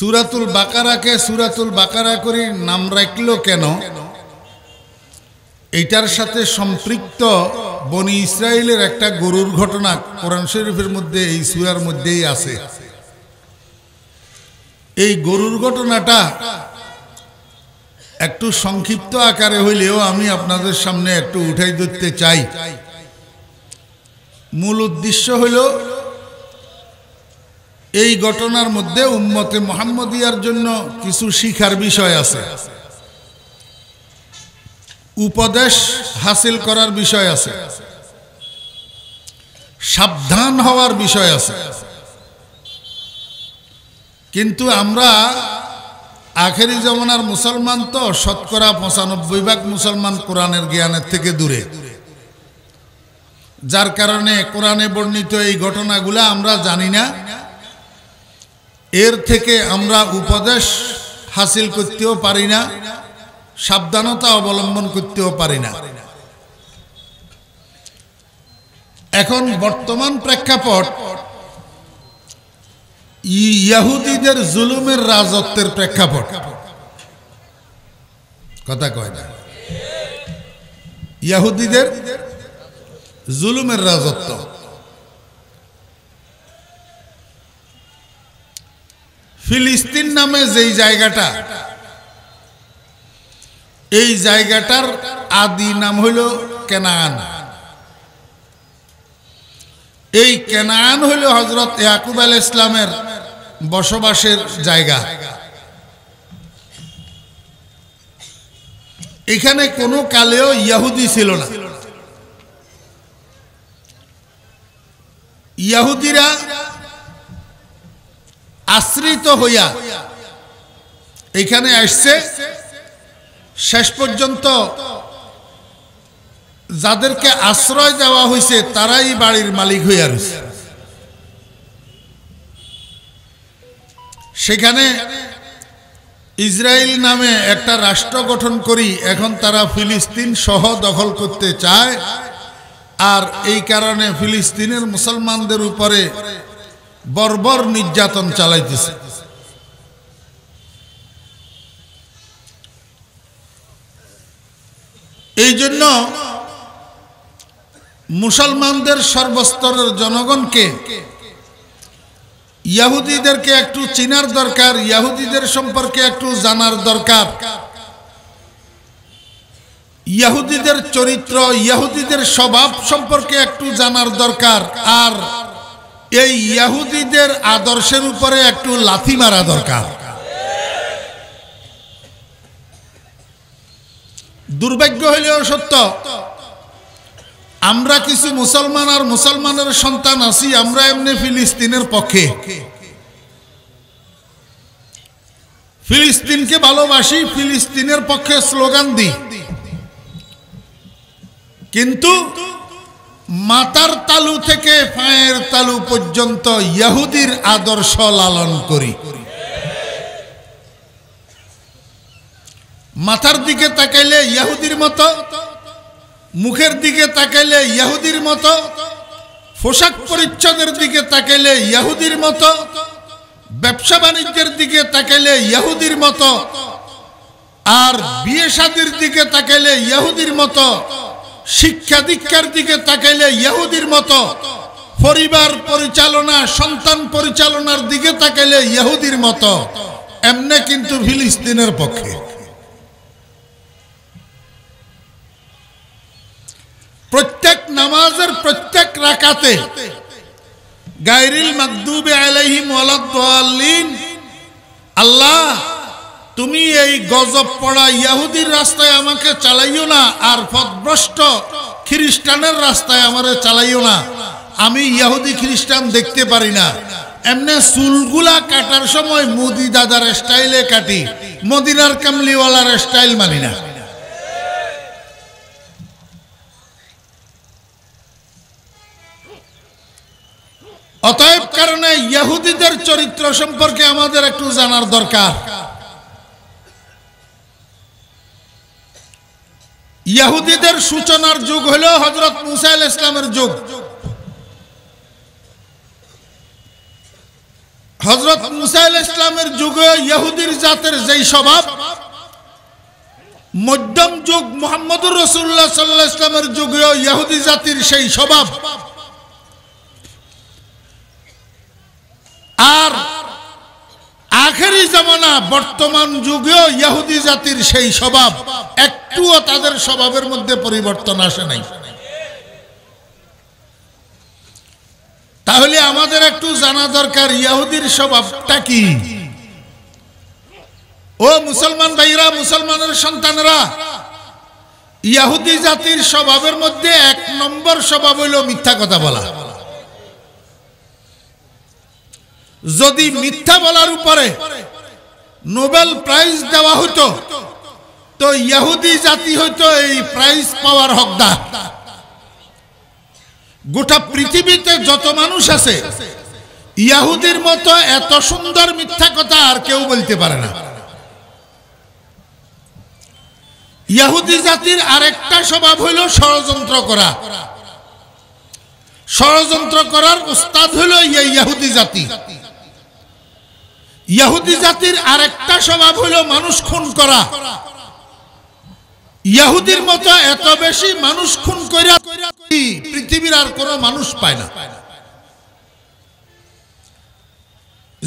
সুরাতুল বাকারাকে সুরাতুল বাকারা করে নাম রাখল কেন এইটার সাথে সম্পৃক্ত বনি ইসরায়েলের একটা গরুর ঘটনা কোরআন শরীফের মধ্যে এই সুরার মধ্যেই আছে এই গরুর ঘটনাটা একটু সংক্ষিপ্ত আকারে হইলেও আমি আপনাদের সামনে একটু উঠাই ধরতে চাই মূল উদ্দেশ্য হলো এই ঘটনার মধ্যে উম্মতে মোহাম্মদিয়ার জন্য কিছু শিখার বিষয় আছে উপদেশ হাসিল করার বিষয় আছে সাবধান হওয়ার বিষয় আছে কিন্তু আমরা আখেরি জমানার মুসলমান তো শতকরা পঁচানব্বই ভাগ মুসলমান কোরআনের জ্ঞানের থেকে দূরে যার কারণে কোরআনে বর্ণিত এই ঘটনাগুলো আমরা জানি না এর থেকে আমরা উপদেশ হাসিল করতেও পারি না সাবধানতা অবলম্বন করতেও পারি না এখন বর্তমান প্রেক্ষাপট ইয়াহুদিদের জুলুমের রাজত্বের প্রেক্ষাপট কথা কয় না ইয়াহুদিদের জুলুমের রাজত্ব ফিলিস্তিন নামে যেই জায়গাটা এই জায়গাটার আদি নাম হইল কেনান এই কেনান হইল হজরত ইয়াকুব আল ইসলামের বসবাসের জায়গা এখানে কোনো কালেও ইয়াহুদি ছিল না ইয়াহুদিরা আশ্রিত হইয়া এখানে আসছে শেষ পর্যন্ত যাদেরকে আশ্রয় দেওয়া হয়েছে তারাই বাড়ির মালিক হইয়া রয়েছে সেখানে ইসরায়েল নামে একটা রাষ্ট্র গঠন করি এখন তারা ফিলিস্তিন সহ দখল করতে চায় আর এই কারণে ফিলিস্তিনের মুসলমানদের উপরে বর্বর নির্যাতন চালাইতেছে এই জন্য মুসলমানদের সর্বস্তরের জনগণকে ইয়াহুদিদেরকে একটু চিনার দরকার ইয়াহুদিদের সম্পর্কে একটু জানার দরকার ইয়াহুদিদের চরিত্র ইয়াহুদিদের স্বভাব সম্পর্কে একটু জানার দরকার আর এই ইয়াহুদিদের আদর্শের উপরে একটু লাথি মারা দরকার দুর্ভাগ্য হইলেও সত্য আমরা কিছু মুসলমান আর মুসলমানের সন্তান আছি আমরা এমনি ফিলিস্তিনের পক্ষে ফিলিস্তিনকে ভালোবাসি ফিলিস্তিনের পক্ষে স্লোগান দিই কিন্তু মাতার তালু থেকে পায়ের তালু পর্যন্ত ইহুদির আদর্শ লালন করি মাথার দিকে তাকাইলে ইহুদির মতো মুখের দিকে তাকাইলে ইহুদির মতো পোশাক পরিচ্ছদের দিকে তাকাইলে ইয়াহুদির মতো ব্যবসা বাণিজ্যের দিকে তাকাইলে ইয়াহুদির মতো আর বিয়ে শাদির দিকে তাকাইলে ইহুদির মতো শিক্ষা দীক্ষার দিকে তাকাইলে ইহুদির মতো পরিবার পরিচালনা সন্তান পরিচালনার দিকে তাকাইলে ইহুদির মতো এমনে কিন্তু ফিলিস্তিনের পক্ষে প্রত্যেক নামাজের প্রত্যেক রাকাতে গাইরিল মাকদুবে আলাইহিম আলাদ্দাল্লিন আল্লাহ তুমি এই গজব পড়া ইয়াহুদির রাস্তায় আমাকে চালাইও না আর পথভ্রষ্ট খ্রিস্টানের রাস্তায় আমারে চালাইও না আমি ইয়াহুদি খ্রিস্টান দেখতে পারি না এমনি চুলগুলা কাটার সময় মোদি দাদার স্টাইলে কাটি মদিনার কামলিওয়ালার স্টাইল মানি না অতএব কারণে ইয়াহুদিদের চরিত্র সম্পর্কে আমাদের একটু জানার দরকার ইয়াহুদীদের সূচনার যুগ হল হজরত মুসাইল ইসলামের যুগ হজরত মুসাইল ইসলামের যুগে ইহুদির জাতের যেই স্বভাব মধ্যম যুগ মোহাম্মদ রসুল্লাহ সাল্লাহ ইসলামের যুগে ইহুদি জাতির সেই স্বভাব আর আখেরি জামানা বর্তমান যুগেও ইয়াহুদি জাতির সেই স্বভাব একটুও তাদের স্বভাবের মধ্যে পরিবর্তন আসে নাই তাহলে আমাদের একটু জানা দরকার ইয়াহুদির স্বভাবটা কি ও মুসলমান ভাইরা মুসলমানের সন্তানরা ইয়াহুদি জাতির স্বভাবের মধ্যে এক নম্বর স্বভাব হইল মিথ্যা কথা বলা যদি মিথ্যা বলার উপরে নোবেল প্রাইজ দেওয়া হতো তো ইয়াহুদি জাতি হইতো এই প্রাইজ পাওয়ার হকদার গোটা পৃথিবীতে যত মানুষ আছে ইয়াহুদির মতো এত সুন্দর মিথ্যা কথা আর কেউ বলতে পারে না ইয়াহুদি জাতির আরেকটা স্বভাব হইল ষড়যন্ত্র করা ষড়যন্ত্র করার উস্তাদ হইল ইয়াহুদি জাতি ইয়াহুদি জাতির আরেকটা স্বভাব হলো মানুষ খুন করা ইয়াহুদির মতো এত বেশি মানুষ খুন করিয়া পৃথিবীর আর কোন মানুষ পায় না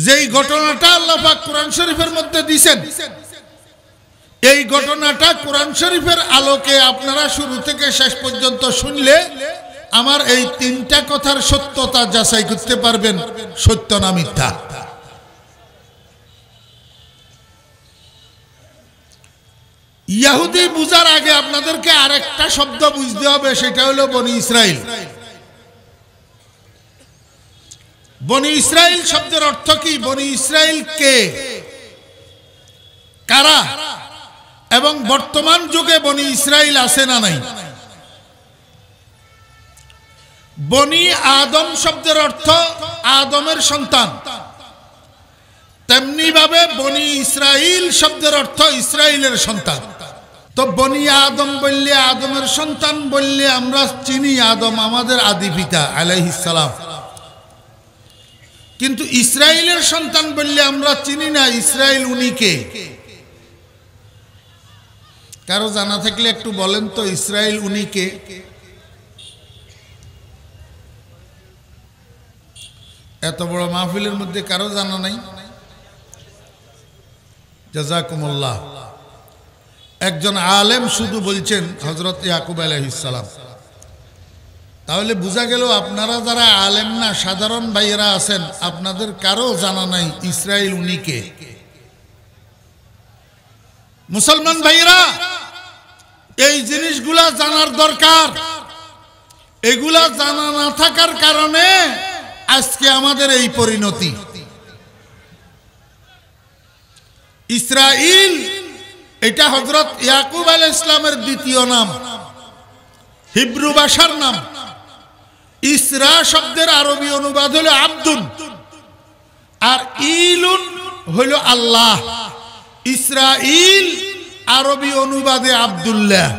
যেই ঘটনাটা আল্লাহাক কোরআন শরীফের মধ্যে দিছেন এই ঘটনাটা কোরআন শরীফের আলোকে আপনারা শুরু থেকে শেষ পর্যন্ত শুনলে আমার এই তিনটা কথার সত্যতা যাচাই করতে পারবেন সত্য না মিথ্যা ইয়াহুদি বুঝার আগে আপনাদেরকে আরেকটা শব্দ বুঝতে হবে সেটা হলো বনি ইসরায়েল বনি ইসরায়েল শব্দের অর্থ কি বনি ইসরায়েল কে কারা এবং বর্তমান যুগে বনি ইসরায়েল আছে না নাই বনি আদম শব্দের অর্থ আদমের সন্তান তেমনিভাবে বনি ইসরায়েল শব্দের অর্থ ইসরায়েলের সন্তান তো বনি আদম বললে আদমের সন্তান বললে আমরা চিনি আদম আমাদের আদি পিতা আলাইহিসালাম কিন্তু ইসরায়েলের সন্তান বললে আমরা চিনি না ইসরায়েল উনিকে কারো জানা থাকলে একটু বলেন তো ইসরায়েল উনিকে এত বড় মাহফিলের মধ্যে কারো জানা নাই জাজাকুমুল্লাহ একজন আলেম শুধু বলছেন হজরত ইয়াকুব আলহিসাম তাহলে বোঝা গেল আপনারা যারা আলেম না সাধারণ ভাইয়েরা আছেন আপনাদের কারো জানা নাই ইসরায়েল উনিকে মুসলমান ভাইয়েরা এই জিনিসগুলা জানার দরকার এগুলা জানা না থাকার কারণে আজকে আমাদের এই পরিণতি ইসরায়েল এটা হজরত ইয়াকুব আল ইসলামের দ্বিতীয় নাম হিব্রু ভাষার নাম ইসরা শব্দের আরবি অনুবাদ হলো আব্দুল আর ইলুন হইল আল্লাহ ইসরা ইল আরবি অনুবাদে আবদুল্লাহ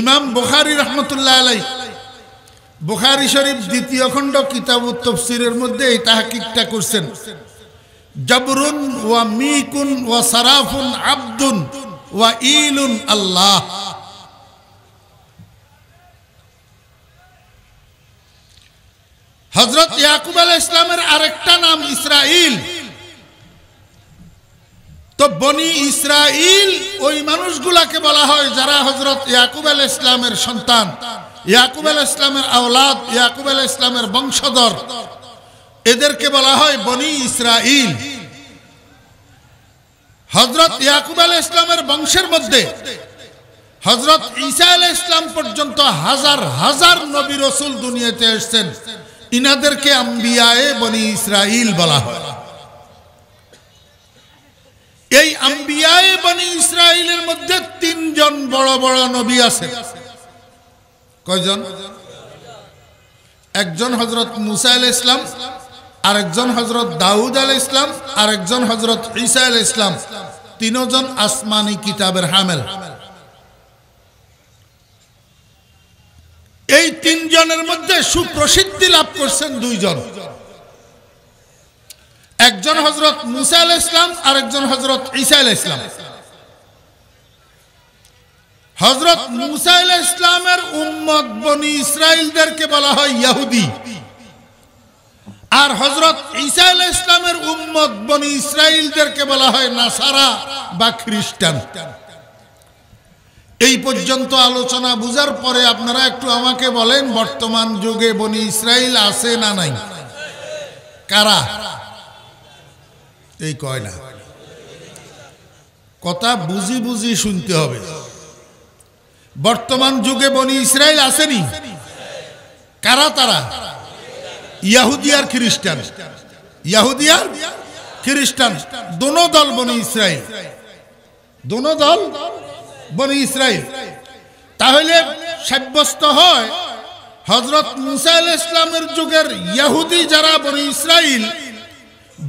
ইমাম বুখারি রহমতুল্লাহ আলাই বুখারি শরীফ দ্বিতীয় খণ্ড কিতাব উত্তফসিরের মধ্যে এই তাহাকিকটা করছেন জবরুন ওয়া মিকুন ওয়া সারাফুন আব্দুন ওয়া ইলুন আল্লাহ হজরত ইয়াকুব আল ইসলামের আরেকটা নাম ইসরাইল তো বনি ইসরাইল ওই মানুষগুলাকে বলা হয় যারা হজরত ইয়াকুব আল ইসলামের সন্তান ইয়াকুব আল ইসলামের আওলাদ ইয়াকুব আল ইসলামের বংশধর এদেরকে বলা হয় বনি ইসরাইল হজরত ইয়াকুব আল ইসলামের বংশের মধ্যে হজরত ইসা আল ইসলাম পর্যন্ত হাজার হাজার নবী রসুল দুনিয়াতে এসছেন ইনাদেরকে আম্বিয়ায়ে বনি ইসরাইল বলা হয় এই আম্বিয়ায়ে বনি ইসরাইলের মধ্যে তিনজন বড় বড় নবী আছে কয়জন একজন হজরত মুসা আল ইসলাম আরেকজন হজরত দাউদ আল ইসলাম আরেকজন হজরত ঈসা আল ইসলাম তিনজন আসমানি কিতাবের হামেল এই তিনজনের মধ্যে সুপ্রসিদ্ধি লাভ করছেন দুইজন একজন হজরত মুসা আল ইসলাম আরেকজন হজরত ঈসা আল ইসলাম হজরত মুসা আল ইসলামের উম্মত বনি ইসরায়েলদেরকে বলা হয় ইয়াহুদি আর হজরত ঈসা আল ইসলামের উম্মত বনি ইসরায়েলদেরকে বলা হয় নাসারা বা খ্রিস্টান এই পর্যন্ত আলোচনা বুঝার পরে আপনারা একটু আমাকে বলেন বর্তমান যুগে বনি ইসরায়েল আছে না নাই কারা এই কয় না কথা বুঝি বুঝি শুনতে হবে বর্তমান যুগে বনি ইসরায়েল আসেনি কারা তারা ইয়াহুদিয়ার খ্রিস্টান ইয়াহুদিয়ার খ্রিস্টান দোনো দল বনি ইসরায়েল দোনো দল বনি ইসরায়েল তাহলে সাব্যস্ত হয় হজরত মুসাইল ইসলামের যুগের ইয়াহুদি যারা বনি ইসরায়েল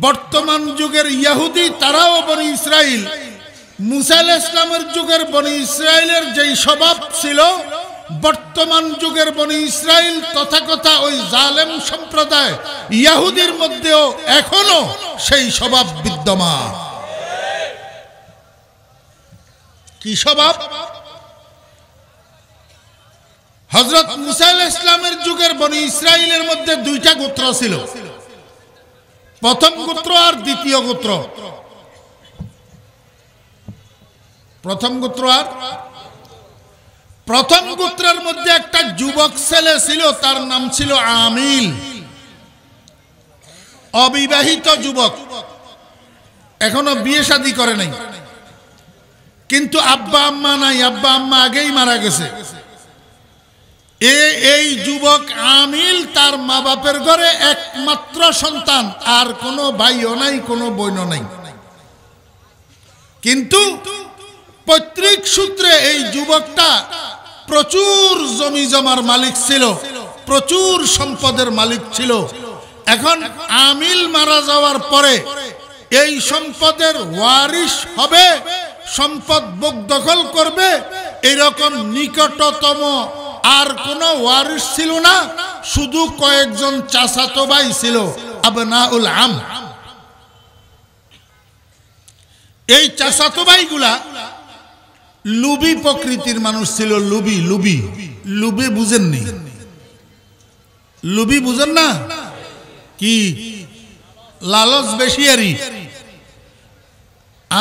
বর্তমান যুগের ইয়াহুদি তারাও বনি ইসরায়েল মুসাইল ইসলামের যুগের বনি ইসরায়েলের যেই স্বভাব ছিল বর্তমান যুগের বনি ইসরায়েল তথাকথা ওই জালেম সম্প্রদায় ইয়াহুদের মধ্যেও এখনো সেই স্বভাব বিদ্যমান কি স্বভাব হজরত মুসাইল ইসলামের যুগের বনি ইসরায়েলের মধ্যে দুইটা গোত্র ছিল প্রথম গোত্র আর দ্বিতীয় গোত্র প্রথম গোত্র আর প্রথম গোত্রের মধ্যে একটা যুবক ছেলে ছিল তার নাম ছিল আমিল অবিবাহিত যুবক এখনো বিয়ে শাদি করে নাই কিন্তু আব্বা আম্মা নাই আব্বা আম্মা আগেই মারা গেছে এ এই যুবক আমিল তার মা বাপের ঘরে একমাত্র সন্তান আর কোনো ভাইও নাই কোনো বইনও নাই কিন্তু পৈতৃক সূত্রে এই যুবকটা প্রচুর জমি জমার মালিক ছিল প্রচুর সম্পদের মালিক ছিল এখন আমিল মারা যাওয়ার পরে এই সম্পদের ওয়ারিশ হবে সম্পদ বুক দখল করবে এরকম নিকটতম আর কোনো ওয়ারিশ ছিল না শুধু কয়েকজন চাচাতো ভাই ছিল আবনাউল আম এই চাচাতো ভাইগুলা লুবি প্রকৃতির মানুষ ছিল লুবি লুবি লুবি বুঝেননি লুবি বুঝেন না কি লালচ বেশিয়ারি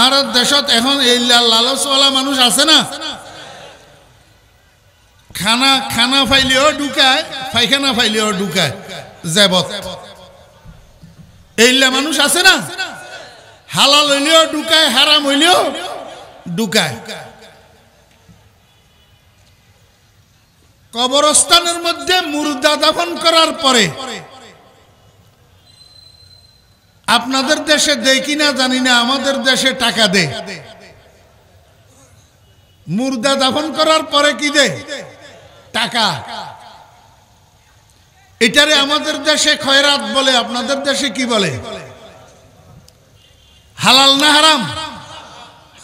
আর দেশত এখন এই লালসওয়ালা মানুষ আছে না খানা খানা ফাইলেও ঢুকায় পায়খানা ফাইলেও ঢুকায় জেবত এইলা মানুষ আছে না হালাল হইলেও ঢুকায় হারাম হইলেও ঢুকায় কবরস্থানের মধ্যে মুর্দা দাফন করার পরে আপনাদের দেশে দেয় কিনা জানি না আমাদের দেশে টাকা দে মুর্দা দাফন করার পরে কি দে টাকা এটারে আমাদের দেশে খয়রাত বলে আপনাদের দেশে কি বলে হালাল না হারাম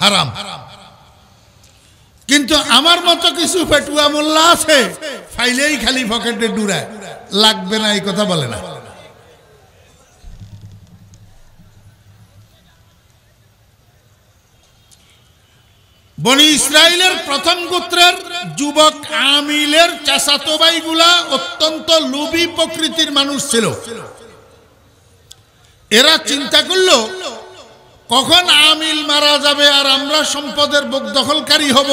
হারাম হারাম কিন্তু আমার মতো কিছু ফেটুয়া মোল্লা আছে ফাইলেই খালি পকেটে ডুরায় লাগবে না এই কথা বলে না বনি ইসরায়েলের প্রথম গোত্রের যুবক আমিলের চাচাতো গুলা অত্যন্ত লোভী প্রকৃতির মানুষ ছিল এরা চিন্তা করলো কখন আমিল মারা যাবে আর আমরা সম্পদের বুক দখলকারী হব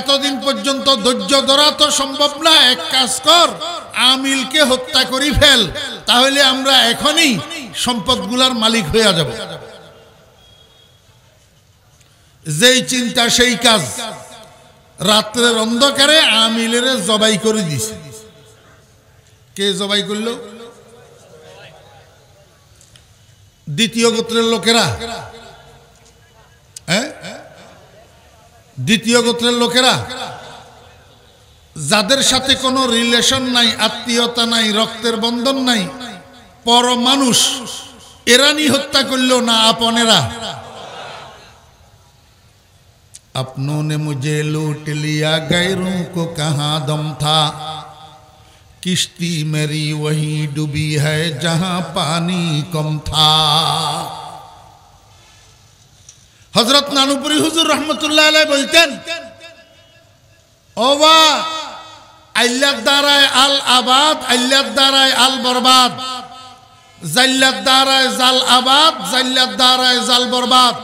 এতদিন পর্যন্ত ধৈর্য ধরা তো সম্ভব না এক কাজ কর আমিলকে হত্যা করি ফেল তাহলে আমরা এখনই সম্পদগুলার মালিক হইয়া যাব যেই চিন্তা সেই কাজ রাত্রের অন্ধকারে আমিলের জবাই করে দিছে কে জবাই করলো দ্বিতীয় গোত্রের লোকেরা হ্যাঁ? দ্বিতীয় গোত্রের লোকেরা যাদের সাথে কোনো রিলেশন নাই আত্মীয়তা নাই রক্তের বন্ধন নাই পর মানুষ এরানি হত্যা করল না আপনেরা আপনো নে মুঝে লুট লিয়া গায়রু কো কাহা দম থা কিস্তি মেরি वही ডুবি है जहां পানি কম থা হজরত নানুপুরি হুজুর রহমতুল্লাহ বলতেন ওবা আল্লাহ দ্বারায় আল আবাদ আল্লাহ দ্বারায় আল বরবাদ জাল্লার দ্বারায় জাল আবাদ জাল্লার দ্বারায় জাল বরবাদ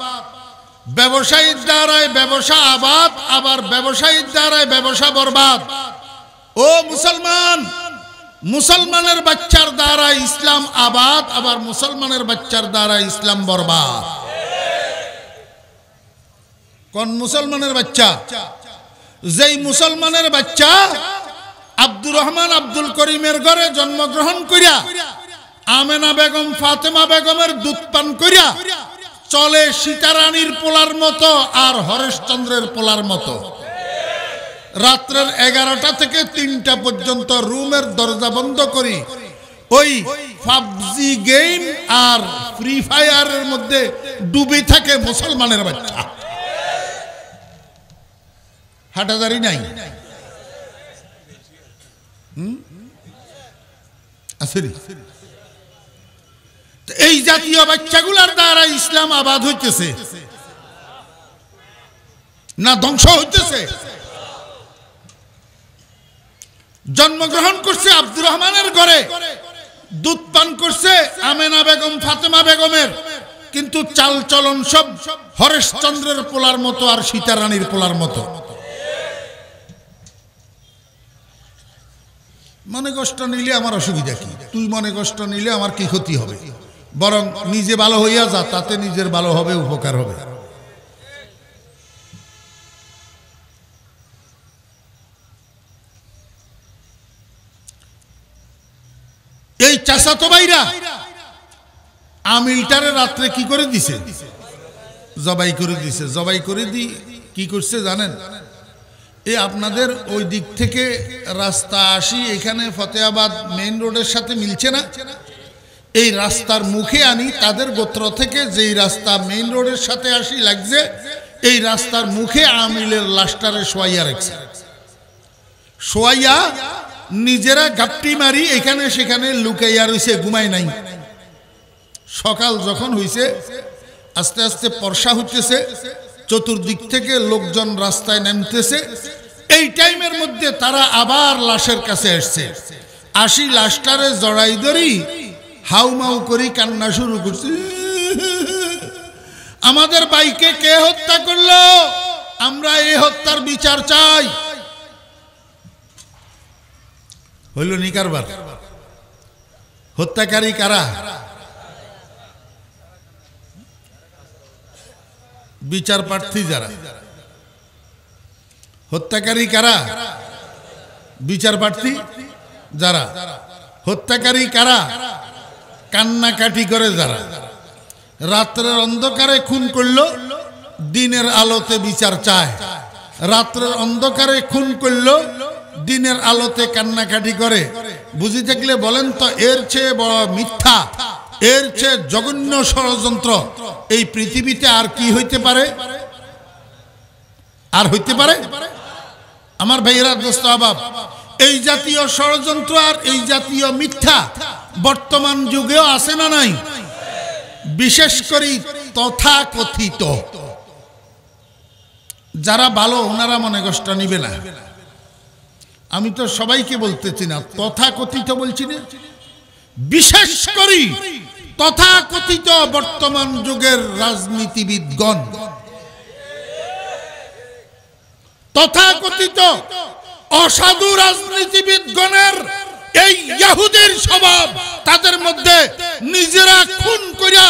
ব্যবসায়ীর দ্বারায় ব্যবসা আবাদ আবার ব্যবসায়ীর দ্বারায় ব্যবসা বরবাদ ও মুসলমান মুসলমানের বাচ্চার দ্বারা ইসলাম আবাদ আবার মুসলমানের বাচ্চার দ্বারা ইসলাম বরবাদ কোন মুসলমানের বাচ্চা যেই মুসলমানের বাচ্চা আব্দুর রহমান আব্দুল করিমের ঘরে জন্মগ্রহণ করিয়া আমেনা বেগম ফাতেমা বেগমের দুধ পান করিয়া চলে সীতারানীর পোলার মতো আর হরেশচন্দ্রের পোলার মতো রাত্রের এগারোটা থেকে তিনটা পর্যন্ত রুমের দরজা বন্ধ করি ওই পাবজি গেম আর ফ্রি ফায়ারের মধ্যে ডুবে থাকে মুসলমানের বাচ্চা হাঁটাদারি নাই এই জাতীয় বাচ্চাগুলার দ্বারা ইসলাম আবাদ হইতেছে না ধ্বংস হইতেছে জন্মগ্রহণ করছে আব্দুর রহমানের ঘরে দুধ পান করছে আমেনা বেগম ফাতেমা বেগমের কিন্তু চাল চলন সব হরেশচন্দ্রের পোলার মতো আর সীতারানীর পোলার মতো মনে কষ্ট নিলে আমার অসুবিধা কি তুই মনে কষ্ট নিলে আমার কি ক্ষতি হবে বরং নিজে ভালো হইয়া যা তাতে নিজের ভালো হবে উপকার হবে এই তো বাইরা আমিলটারে রাত্রে কি করে দিছে জবাই করে দিছে জবাই করে দি কি করছে জানেন এ আপনাদের ওই দিক থেকে রাস্তা আসি এখানে ফতেহাবাদ মেইন রোডের সাথে মিলছে না এই রাস্তার মুখে আনি তাদের গোত্র থেকে যেই রাস্তা মেইন রোডের সাথে আসি লাগছে এই রাস্তার মুখে আমিলের লাস্টারে শোয়াইয়া রাখছে শোয়াইয়া নিজেরা গাপটি মারি এখানে সেখানে লুকাইয়া রয়েছে ঘুমায় নাই সকাল যখন হইছে আস্তে আস্তে পর্ষা হইতেছে চতুর্দিক থেকে লোকজন রাস্তায় নামতেছে এই টাইমের মধ্যে তারা আবার লাশের কাছে আসছে আসি লাশটারে জড়াই ধরি হাউমাউ করি কান্না শুরু করছে আমাদের বাইকে কে হত্যা করলো আমরা এই হত্যার বিচার চাই হইল নিকারবার হত্যাকারী কারা বিচার প্রার্থী যারা হত্যাকারী কারা বিচার প্রার্থী যারা হত্যাকারী কারা কান্নাকাটি করে যারা রাত্রের অন্ধকারে খুন করল দিনের আলোতে বিচার চায় রাত্রের অন্ধকারে খুন করল দিনের আলোতে কান্নাকাটি করে বুঝি থাকলে বলেন তো এর চেয়ে বড় মিথ্যা এর চেয়ে জঘন্য ষড়যন্ত্র এই পৃথিবীতে আর কি হইতে পারে আর হইতে পারে আমার ভাইয়েরা দোস্ত অভাব এই জাতীয় ষড়যন্ত্র আর এই জাতীয় মিথ্যা বর্তমান যুগেও আছে না নাই বিশেষ করে তথা কথিত যারা ভালো ওনারা মনে কষ্ট নিবে না আমি তো সবাইকে বলতেছি না তথাকথিত বলছি না বিশেষ করি তথাকথিত বর্তমান যুগের রাজনীতিবিদগণ তথাকথিত অসাধু রাজনীতিবিদগণের এই ইহুদের স্বভাব তাদের মধ্যে নিজেরা খুন করিয়া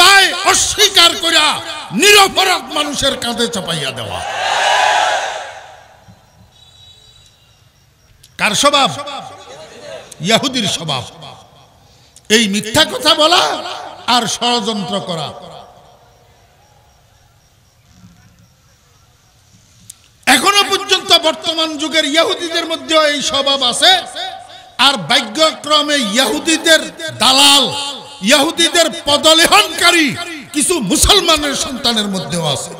দায় অস্বীকার করিয়া নিরপরাধ মানুষের কাঁধে চাপাইয়া দেওয়া কার স্বভাব ইয়াহুদির স্বভাব এই মিথ্যা কথা বলা আর ষড়যন্ত্র করা এখনো পর্যন্ত বর্তমান যুগের ইয়াহুদিদের মধ্যে এই স্বভাব আছে আর বাক্যক্রমে ইয়াহুদিদের দালাল ইয়াহুদিদের পদলেহনকারী কিছু মুসলমানের সন্তানের মধ্যেও আছে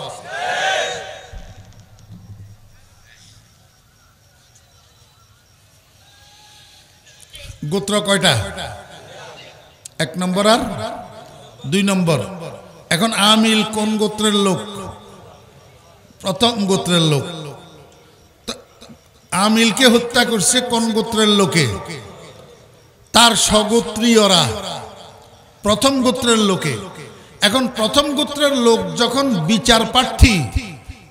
গোত্র কয়টা এক নম্বর আর দুই নম্বর এখন আমিল কোন গোত্রের লোক প্রথম গোত্রের লোক আমিলকে হত্যা করছে কোন গোত্রের লোকে তার স্বগোত্রীয়রা প্রথম গোত্রের লোকে এখন প্রথম গোত্রের লোক যখন বিচার প্রার্থী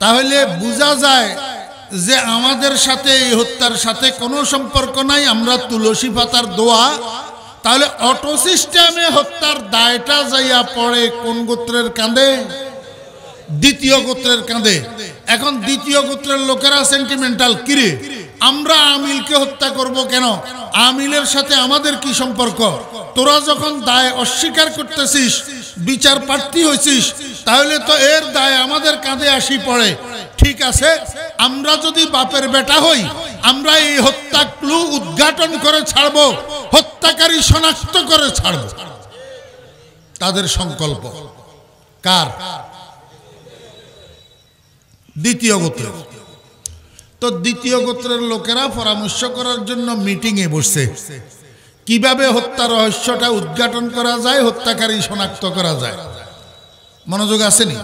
তাহলে বোঝা যায় যে আমাদের সাথে এই হত্যার সাথে কোনো সম্পর্ক নাই আমরা তুলসী পাতার দোয়া তাহলে অটো সিস্টেমে হত্যার দায়টা যাইয়া পড়ে কোন গোত্রের কাঁধে দ্বিতীয় গোত্রের কাঁধে এখন দ্বিতীয় গোত্রের লোকেরা সেন্টিমেন্টাল কিরে আমরা আমিলকে হত্যা করব কেন আমিলের সাথে আমাদের কি সম্পর্ক তোরা যখন দায় অস্বীকার করতেছিস বিচার প্রার্থী হয়েছিস তাহলে তো এর দায় আমাদের কাঁধে আসি পড়ে ঠিক আছে আমরা যদি বাপের বেটা হই আমরা এই হত্যা ক্লু উদ্ঘাটন করে ছাড়ব হত্যাকারী শনাক্ত করে ছাড়ব তাদের সংকল্প কার দ্বিতীয় গোত্র তো দ্বিতীয় গোত্রের লোকেরা পরামর্শ করার জন্য মিটিংয়ে বসছে কিভাবে হত্যা রহস্যটা উদ্ঘাটন করা যায় হত্যাকারী শনাক্ত করা যায় মনোযোগ আসেনি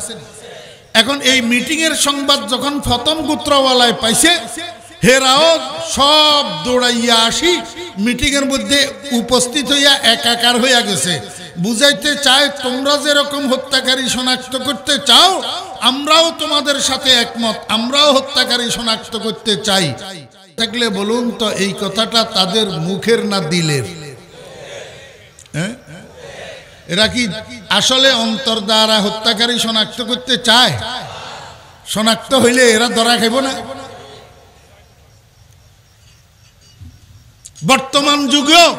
এখন এই মিটিংয়ের সংবাদ যখন ফতম গোত্রওয়ালায় পাইছে হেরাও সব দৌড়াইয়া আসি মিটিংয়ের মধ্যে উপস্থিত হইয়া একাকার হইয়া গেছে বুঝাইতে চায় তোমরা যেরকম হত্যাকারী শনাক্ত করতে চাও আমরাও তোমাদের সাথে একমত আমরাও হত্যাকারী শনাক্ত করতে চাই থাকলে বলুন তো এই কথাটা তাদের মুখের না দিলের এরা কি আসলে অন্তর দ্বারা হত্যাকারী শনাক্ত করতে চায় শনাক্ত হইলে এরা ধরা খাইব না বর্তমান যুগেও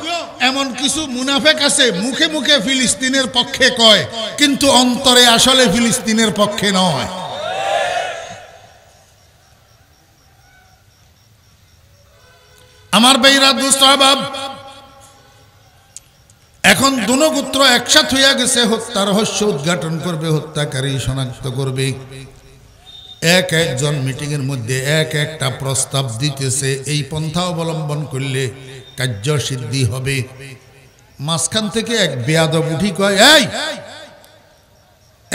এমন কিছু মুনাফেক আছে মুখে মুখে ফিলিস্তিনের পক্ষে কয় কিন্তু অন্তরে আসলে ফিলিস্তিনের পক্ষে নয় আমার বেইরা দুস্তাহাব এখন দুনো গোত্র একসাথ হইয়া গেছে হত্যা রহস্য উদ্ঘাটন করবে হত্যাকারী শনাক্ত করবে এক একজন মিটিংয়ের মধ্যে এক একটা প্রস্তাব দিতেছে এই পন্থা অবলম্বন করলে কার্য সিদ্ধি হবে মাঝখান থেকে এক বেয়াদ উঠি কয় এই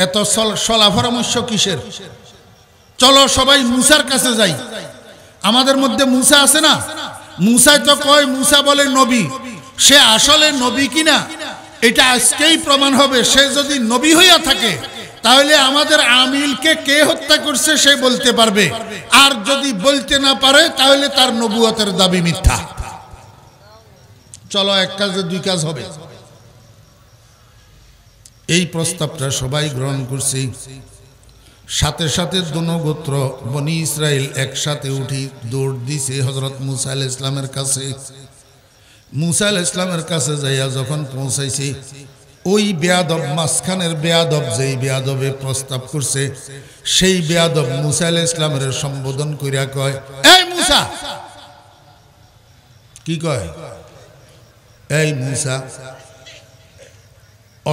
এত সলা পরামর্শ কিসের চলো সবাই মুসার কাছে যাই আমাদের মধ্যে মুসা আছে না মুসা তো কয় মুসা বলে নবী সে আসলে নবী কিনা এটা আজকেই প্রমাণ হবে সে যদি নবী হইয়া থাকে তাহলে আমাদের আমিলকে কে হত্যা করছে সে বলতে পারবে আর যদি বলতে না পারে তাহলে তার নবুয়তের দাবি মিথ্যা চলো এক কাজে দুই কাজ হবে এই প্রস্তাবটা সবাই গ্রহণ করছি সাথে সাথে দোনো গোত্র বনি ইসরায়েল একসাথে উঠি দৌড় দিছে হজরত মুসাইল ইসলামের কাছে মুসাইল ইসলামের কাছে যাইয়া যখন পৌঁছাইছি ওই বেয়াদব মাঝখানের বেয়াদব যেই বেয়াদবে প্রস্তাব করছে সেই বেয়াদব মুসাইল ইসলামের সম্বোধন করিয়া কয় এই মুসা কি কয় এই মূসা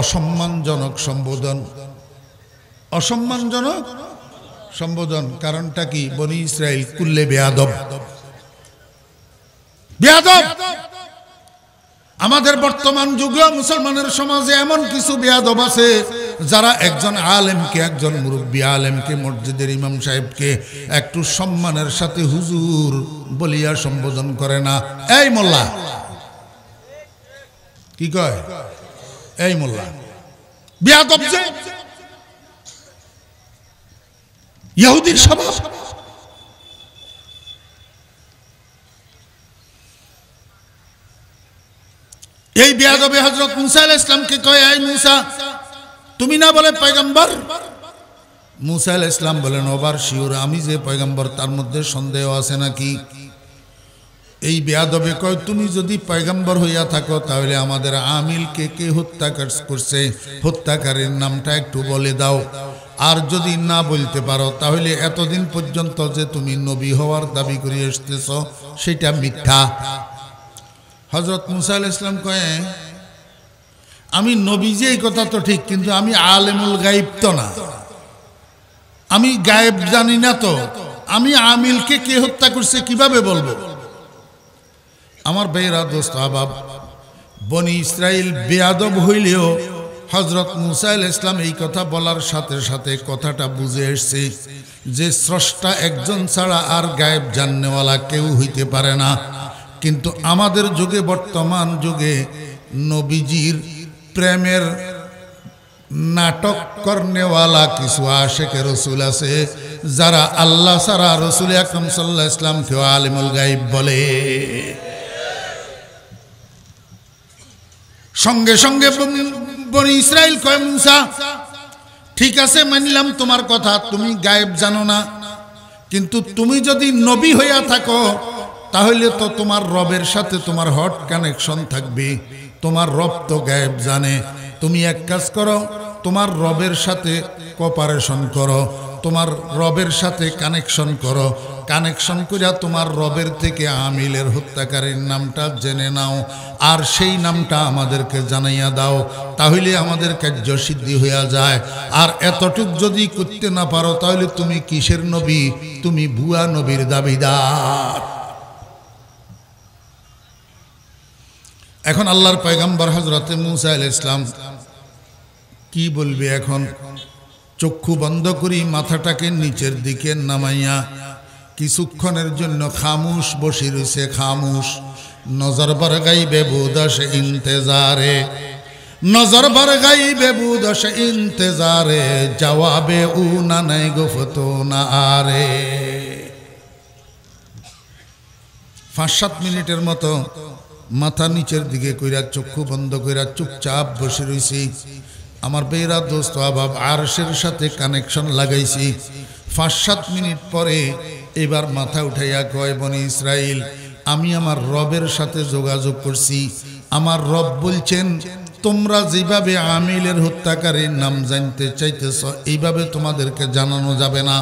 অসম্মানজনক সম্বোধন অসম্মানজনক সম্বোধন কারণটা কি বনি ইসরায়েল কুল্লে বেয়াদব বেয়াদব আমাদের বর্তমান যুগে মুসলমানের সমাজে এমন কিছু বেয়াদব আছে যারা একজন আলেমকে একজন মুরব্বী আলেমকে মসজিদের ইমাম সাহেবকে একটু সম্মানের সাথে হুজুর বলিয়া সম্বোধন করে না এই মোল্লা কি কয় এই মোল্লা বিয়া করছে ইহুদির সভা এই বিয়া বিয়াদবে হজরত মুসা আল ইসলামকে কয় এই মুসা তুমি না বলে পয়গম্বর মুসা আল ইসলাম বলেন ওবার শিওর আমি যে পয়গম্বর তার মধ্যে সন্দেহ আছে নাকি এই বেয়াদবে কয় তুমি যদি পয়গম্বর হইয়া থাকো তাহলে আমাদের আমিলকে কে হত্যা করছে হত্যাকারীর নামটা একটু বলে দাও আর যদি না বলতে পারো তাহলে এতদিন পর্যন্ত যে তুমি নবী হওয়ার দাবি করে এসতেছ সেটা মিথ্যা হজরত মুসাইল ইসলাম কয়ে আমি নবী যে এই কথা তো ঠিক কিন্তু আমি আলেমুল গাইব তো না আমি গায়েব জানি না তো আমি আমিলকে কে হত্যা করছে কিভাবে বলবো আমার বেয়েরা দোস্ত আবাব বনি ইসরায়েল বেয়াদব হইলেও হজরত মুসাইল ইসলাম এই কথা বলার সাথে সাথে কথাটা বুঝে এসছে যে স্রষ্টা একজন ছাড়া আর গায়েব জাননেওয়ালা কেউ হইতে পারে না কিন্তু আমাদের যুগে বর্তমান যুগে নবীজির প্রেমের নাটক কর্নেওয়ালা কিছু আশেখ রসুল আছে যারা আল্লাহ সারা রসুল আকরম সাল্লাহ ইসলামকেও আলিমুল গাইব বলে সঙ্গে সঙ্গে বনি ইসরায়েল কয় মুসা ঠিক আছে মানিলাম তোমার কথা তুমি গায়েব জানো না কিন্তু তুমি যদি নবী হইয়া থাকো তাহলে তো তোমার রবের সাথে তোমার হট কানেকশন থাকবে তোমার রব তো গায়েব জানে তুমি এক কাজ করো তোমার রবের সাথে কপারেশন করো তোমার রবের সাথে কানেকশন করো কানেকশন করিয়া তোমার রবের থেকে আমিলের হত্যাকারীর নামটা জেনে নাও আর সেই নামটা আমাদেরকে জানাইয়া দাও তাহলে আমাদের কার্য সিদ্ধি হইয়া যায় আর এতটুক যদি করতে না পারো তাহলে তুমি কিসের নবী তুমি ভুয়া নবীর দাবিদার এখন আল্লাহর পয়গাম্বর হজরতে মুসা আল ইসলাম কি বলবে এখন চক্ষু বন্ধ করি মাথাটাকে নিচের দিকে নামাইয়া কিছুক্ষণের জন্য খামুশ বসে রয়েছে খামুশ নজর বার বেবু দশ ইন্তেজারে নজর বার বেবু দশ ইন্তেজারে জবাবে উ না নাই গুফতো না আরে পাঁচ সাত মিনিটের মতো মাথা নিচের দিকে কইরা চক্ষু বন্ধ কইরা চুপচাপ বসে রয়েছি আমার বেরা দোস্ত আবাব আরশের সাথে কানেকশন লাগাইছি পাঁচ সাত মিনিট পরে এবার মাথা উঠাইয়া কয় বনে ইসরাইল আমি আমার রবের সাথে যোগাযোগ করছি আমার রব বলছেন তোমরা যেভাবে আমিলের হত্যাকারী নাম জানতে চাইতেছ এইভাবে তোমাদেরকে জানানো যাবে না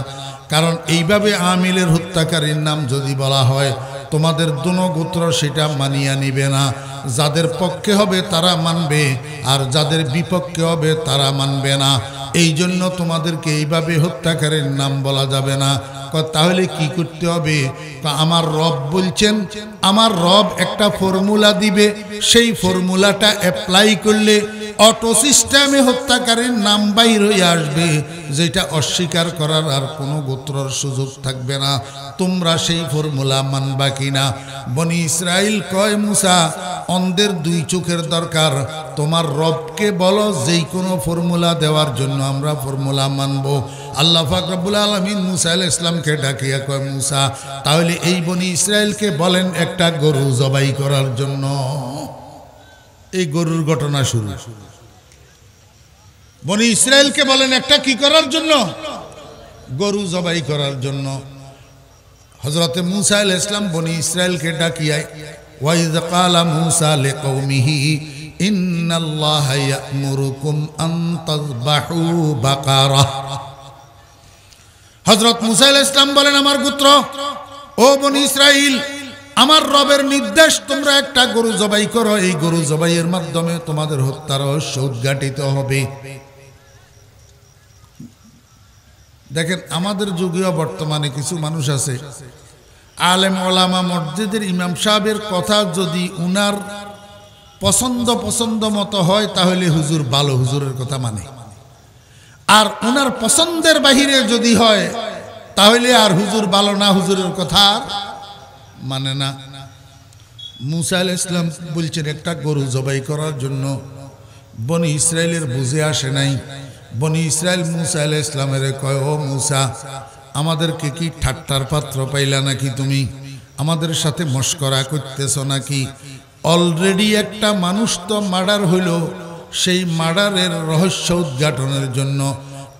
কারণ এইভাবে আমিলের হত্যাকারীর নাম যদি বলা হয় তোমাদের দুনো গোত্র সেটা মানিয়া নিবে না যাদের পক্ষে হবে তারা মানবে আর যাদের বিপক্ষে হবে তারা মানবে না এই জন্য তোমাদেরকে এইভাবে হত্যাকারীর নাম বলা যাবে না তাহলে কি করতে হবে আমার রব বলছেন আমার রব একটা ফর্মুলা দিবে সেই ফর্মুলাটা অ্যাপ্লাই করলে অটো সিস্টেমে হত্যাকারীর নাম বাইর হয়ে আসবে যেটা অস্বীকার করার আর কোনো গোত্রর সুযোগ থাকবে না তোমরা সেই ফর্মুলা মানবা কিনা বনি ইসরায়েল কয় মুসা অন্ধের দুই চোখের দরকার তোমার রবকে বলো যেই কোনো ফর্মুলা দেওয়ার জন্য আমরা ফর্মুলা মানব আল্লাহ ফাকরাবুল আলমিন মুসা আল ইসলামকে ডাকিয়া কয় মুসা তাহলে এই বনি ইসরায়েলকে বলেন একটা গরু জবাই করার জন্য এই গরুর ঘটনা শুরু বনি ইসরায়েলকে বলেন একটা কি করার জন্য গরু জবাই করার জন্য হজরতে মুসা আল ইসলাম বনি ইসরায়েলকে ডাকিয়ায় ওয়াইদ কালা মুসা লে কৌমিহি হজরত বলেন আমার ও ইসরাইল আমার রবের নির্দেশ তোমরা একটা গরু জবাই করো এই গরু জবাইয়ের মাধ্যমে তোমাদের হত্যার রহস্য উদ্ঘাটিত হবে দেখেন আমাদের যুগেও বর্তমানে কিছু মানুষ আছে আলেম ওলামা মসজিদের ইমাম সাহেবের কথা যদি উনার পছন্দ পছন্দ মতো হয় তাহলে হুজুর ভালো হুজুরের কথা মানে আর ওনার পছন্দের বাহিরে যদি হয় তাহলে আর হুজুর ভালো না হুজুরের কথা মানে না মুসা আল ইসলাম বলছেন একটা গরু জবাই করার জন্য বনি ইসরায়েলের বুঝে আসে নাই বনি ইসরায়েল মুসা আল ইসলামের কয় ও মুসা আমাদেরকে কি ঠাট্টার পাত্র পাইলা নাকি তুমি আমাদের সাথে মস্করা করতেছ নাকি অলরেডি একটা মানুষ তো মার্ডার হইল সেই মার্ডারের রহস্য উদ্ঘাটনের জন্য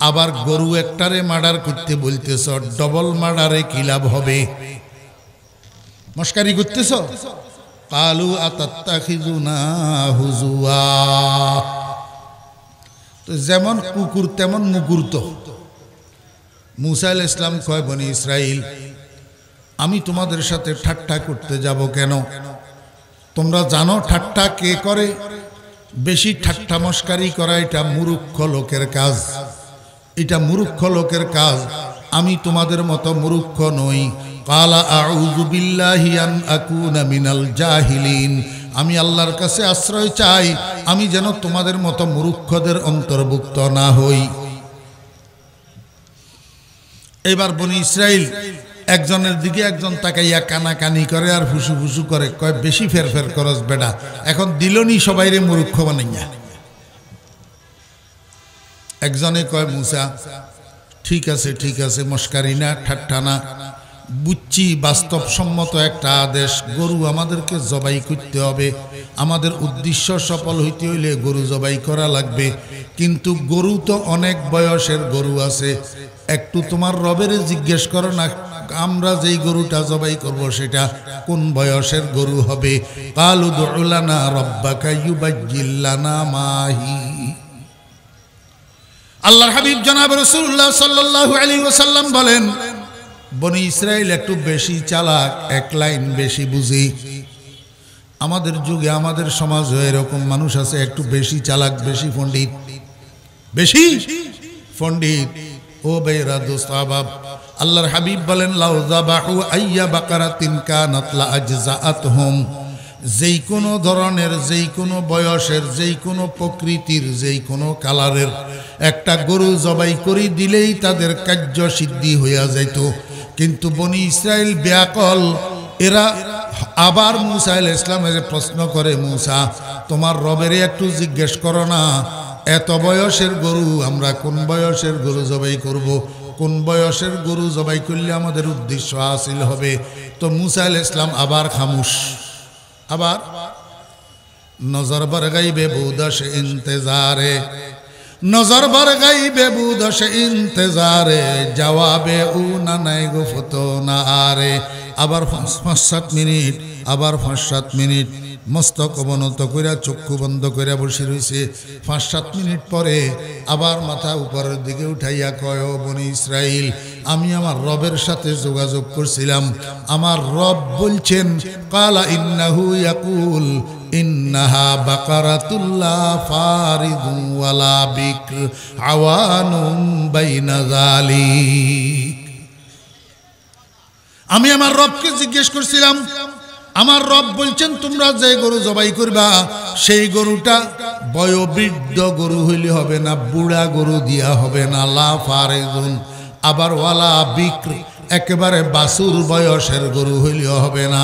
আবার গরু একটারে মার্ডার করতে বলতেছ ডবল মার্ডারে কি লাভ হবে মস্কারি করতেছ কালু আতাত্তা খিজু না হুজুয়া তো যেমন কুকুর তেমন মুকুর তো মুসাইল ইসলাম কয় বনি ইসরাইল আমি তোমাদের সাথে ঠাট্টা করতে যাব কেন তোমরা জানো ঠাট্টা কে করে বেশি ঠাট্টা মস্কারি করা এটা মুরুক্ষ লোকের কাজ এটা মুরুক্ষ লোকের কাজ আমি তোমাদের মতো মুরুক্ষ নই কালা মিনাল জাহিলিন আমি আল্লাহর কাছে আশ্রয় চাই আমি যেন তোমাদের মতো মূর্খদের অন্তর্ভুক্ত না হই এবার বনি ইসরায়েল একজনের দিকে একজন তাকাইয়া কানাকানি করে আর ফুসু ফুসু করে কয় বেশি ফেরফের করস বেড়া এখন দিলনি সবাই রে মূর্খ বানাইয়া একজনে কয় মুসা ঠিক আছে ঠিক আছে মস্কারি না ঠাট্টা না বুচ্ছি বাস্তবসম্মত একটা আদেশ গরু আমাদেরকে জবাই করতে হবে আমাদের উদ্দেশ্য সফল হইতে হইলে গরু জবাই করা লাগবে কিন্তু গরু তো অনেক বয়সের গরু আছে একটু তোমার রবের জিজ্ঞেস করো না আমরা যেই গরুটা জবাই করব সেটা কোন বয়সের গরু হবে কালু দৌলানা মাহি আল্লাহ হাবিব জনাব রসুল্লাহ সাল্লাহ আলী ওসাল্লাম বলেন বনি ইসরায়েল একটু বেশি চালাক এক লাইন বেশি বুঝি আমাদের যুগে আমাদের সমাজ হয়ে এরকম মানুষ আছে একটু বেশি চালাক বেশি পণ্ডিত বেশি পণ্ডিত ও বেরা দোস্ত আল্লাহর হাবিব বলেন লাউজাবাহু আইয়া বাকারা তিনকা নতলা আত হোম যেই কোনো ধরনের যেই কোনো বয়সের যেই কোনো প্রকৃতির যেই কোনো কালারের একটা গরু জবাই করে দিলেই তাদের কার্য সিদ্ধি হইয়া যাইত কিন্তু বনি ইসরায়েল ব্যাকল এরা আবার মুসা আল ইসলামের প্রশ্ন করে মুসা তোমার রবের একটু জিজ্ঞেস করো না এত বয়সের গরু আমরা কোন বয়সের গরু জবাই করব। কোন বয়সের গরু জবাই করলে আমাদের উদ্দেশ্য হাসিল হবে তো মুসা আল ইসলাম আবার খামুস আবার নজর বরগাইবে গাইবে ইন্তজারে নজর বার গাই বেবুদ সে ইন্তজারে জবাবে উ না নাই গো ফত না আরে আবার পাঁচ পাঁচ সাত মিনিট আবার পাঁচ সাত মিনিট মস্তক অবনত করিয়া চক্ষু বন্ধ করিয়া বসে রয়েছে পাঁচ সাত মিনিট পরে আবার মাথা উপরের দিকে উঠাইয়া কয় বনি ইসরাইল আমি আমার রবের সাথে যোগাযোগ করছিলাম আমার রব বলছেন কালা ইন্নাহু ইয়াকুল আমি আমার রবকে জিজ্ঞেস করছিলাম আমার রব বলছেন তোমরা যে গরু জবাই করবা সেই গরুটা বয়বৃদ্ধ গরু হইলে হবে না বুড়া গরু দিয়া হবে না লাফারে গুণ আবার ওয়ালা বিক্রি একেবারে বাসুর বয়সের গরু হইলেও হবে না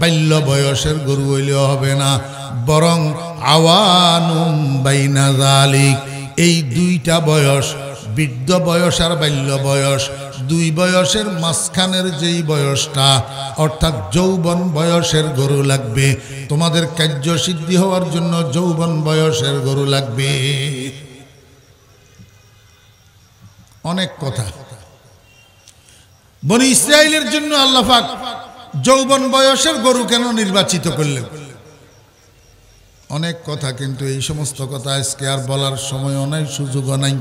বাল্য বয়সের গরু হইলেও হবে না বরং আওয়ানুম বাইনা জালিক এই দুইটা বয়স বৃদ্ধ বয়স আর বাল্য বয়স দুই বয়সের মাঝখানের যেই বয়সটা অর্থাৎ যৌবন বয়সের গরু লাগবে তোমাদের কার্য সিদ্ধি হওয়ার জন্য যৌবন বয়সের গরু লাগবে অনেক কথা বনি ইসরায়েলের জন্য আল্লাহাক যৌবন বয়সের গরু কেন নির্বাচিত করলেন অনেক কথা কিন্তু এই সমস্ত কথা আজকে আর বলার সময় নাই সুযোগ নাই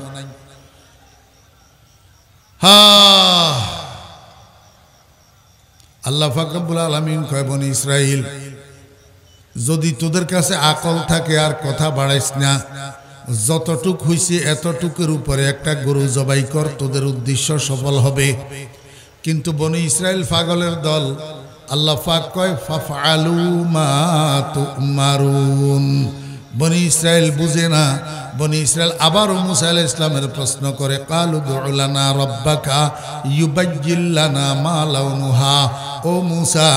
আল্লাহ ফাকবুল আলমিন কয় বনি ইসরাইল যদি তোদের কাছে আকল থাকে আর কথা বাড়াইস না যতটুক হইছে এতটুকের উপরে একটা গরু জবাই কর তোদের উদ্দেশ্য সফল হবে কিন্তু বনি ইসরায়েল পাগলের দল আল্লাহ পাক কয় ফাফআলু মা তুমারুন বনি ইসরায়েল বুঝেনা বনি ইসরায়েল আবারও মুসা আলাহ ইসলামের প্রশ্ন করে কালুদুলানা দুলানা রব্বাকা ইউবাইল্লানা মা লাউনুহা ও মুসা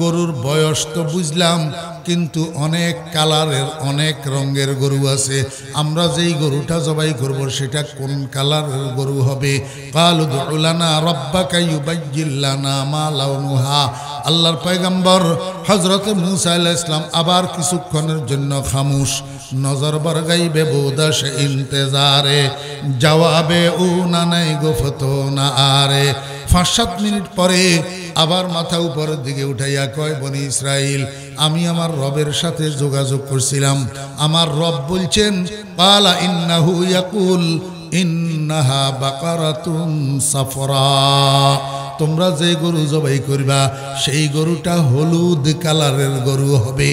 গরুর বয়স তো বুঝলাম কিন্তু অনেক কালারের অনেক রঙের গরু আছে আমরা যেই গরুটা জবাই করব সেটা কোন কালারের গরু হবে কালুদুলানা দুলানা রব্বাকা ইউবাইল্লানা মা লাউনুহা আল্লাহর পয়গম্বর হজরত মুসা ইসলাম আবার কিছুক্ষণের জন্য খামুশ নজর বরগাইবে বুদশ ইন্তেজারে জবাবে ও না নাই গুফত না আরে পাঁচ সাত মিনিট পরে আবার মাথা উপরের দিকে উঠাইয়া কয় বনি ইসরাইল আমি আমার রবের সাথে যোগাযোগ করছিলাম আমার রব বলছেন পালা ইন্নাহু ইয়াকুল ইন্নাহা বাকারাতুন সাফরা তোমরা যে গরু জবাই করবা সেই গরুটা হলুদ কালারের গরু হবে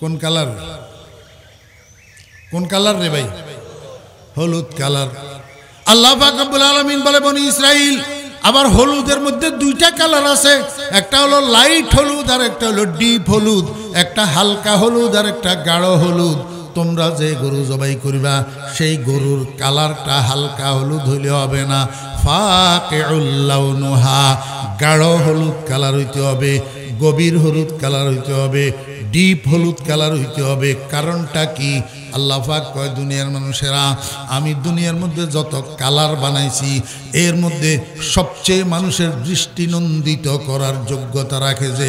কোন কালার কোন কালার রে ভাই হলুদ কালার আল্লাহ ফাকবুল আলমিন বলে বনি ইসরাইল আবার হলুদের মধ্যে দুইটা কালার আছে একটা হলো লাইট হলুদ আর একটা হলো ডিপ হলুদ একটা হালকা হলুদ আর একটা গাঢ় হলুদ তোমরা যে গরু জবাই করিবা সেই গরুর কালারটা হালকা হলুদ হইলে হবে না নোহা গাঢ় হলুদ কালার হইতে হবে গভীর হলুদ কালার হইতে হবে ডিপ হলুদ কালার হইতে হবে কারণটা কি আল্লাহ পাক কয় দুনিয়ার মানুষেরা আমি দুনিয়ার মধ্যে যত কালার বানাইছি এর মধ্যে সবচেয়ে মানুষের দৃষ্টিনন্দিত করার যোগ্যতা রাখে যে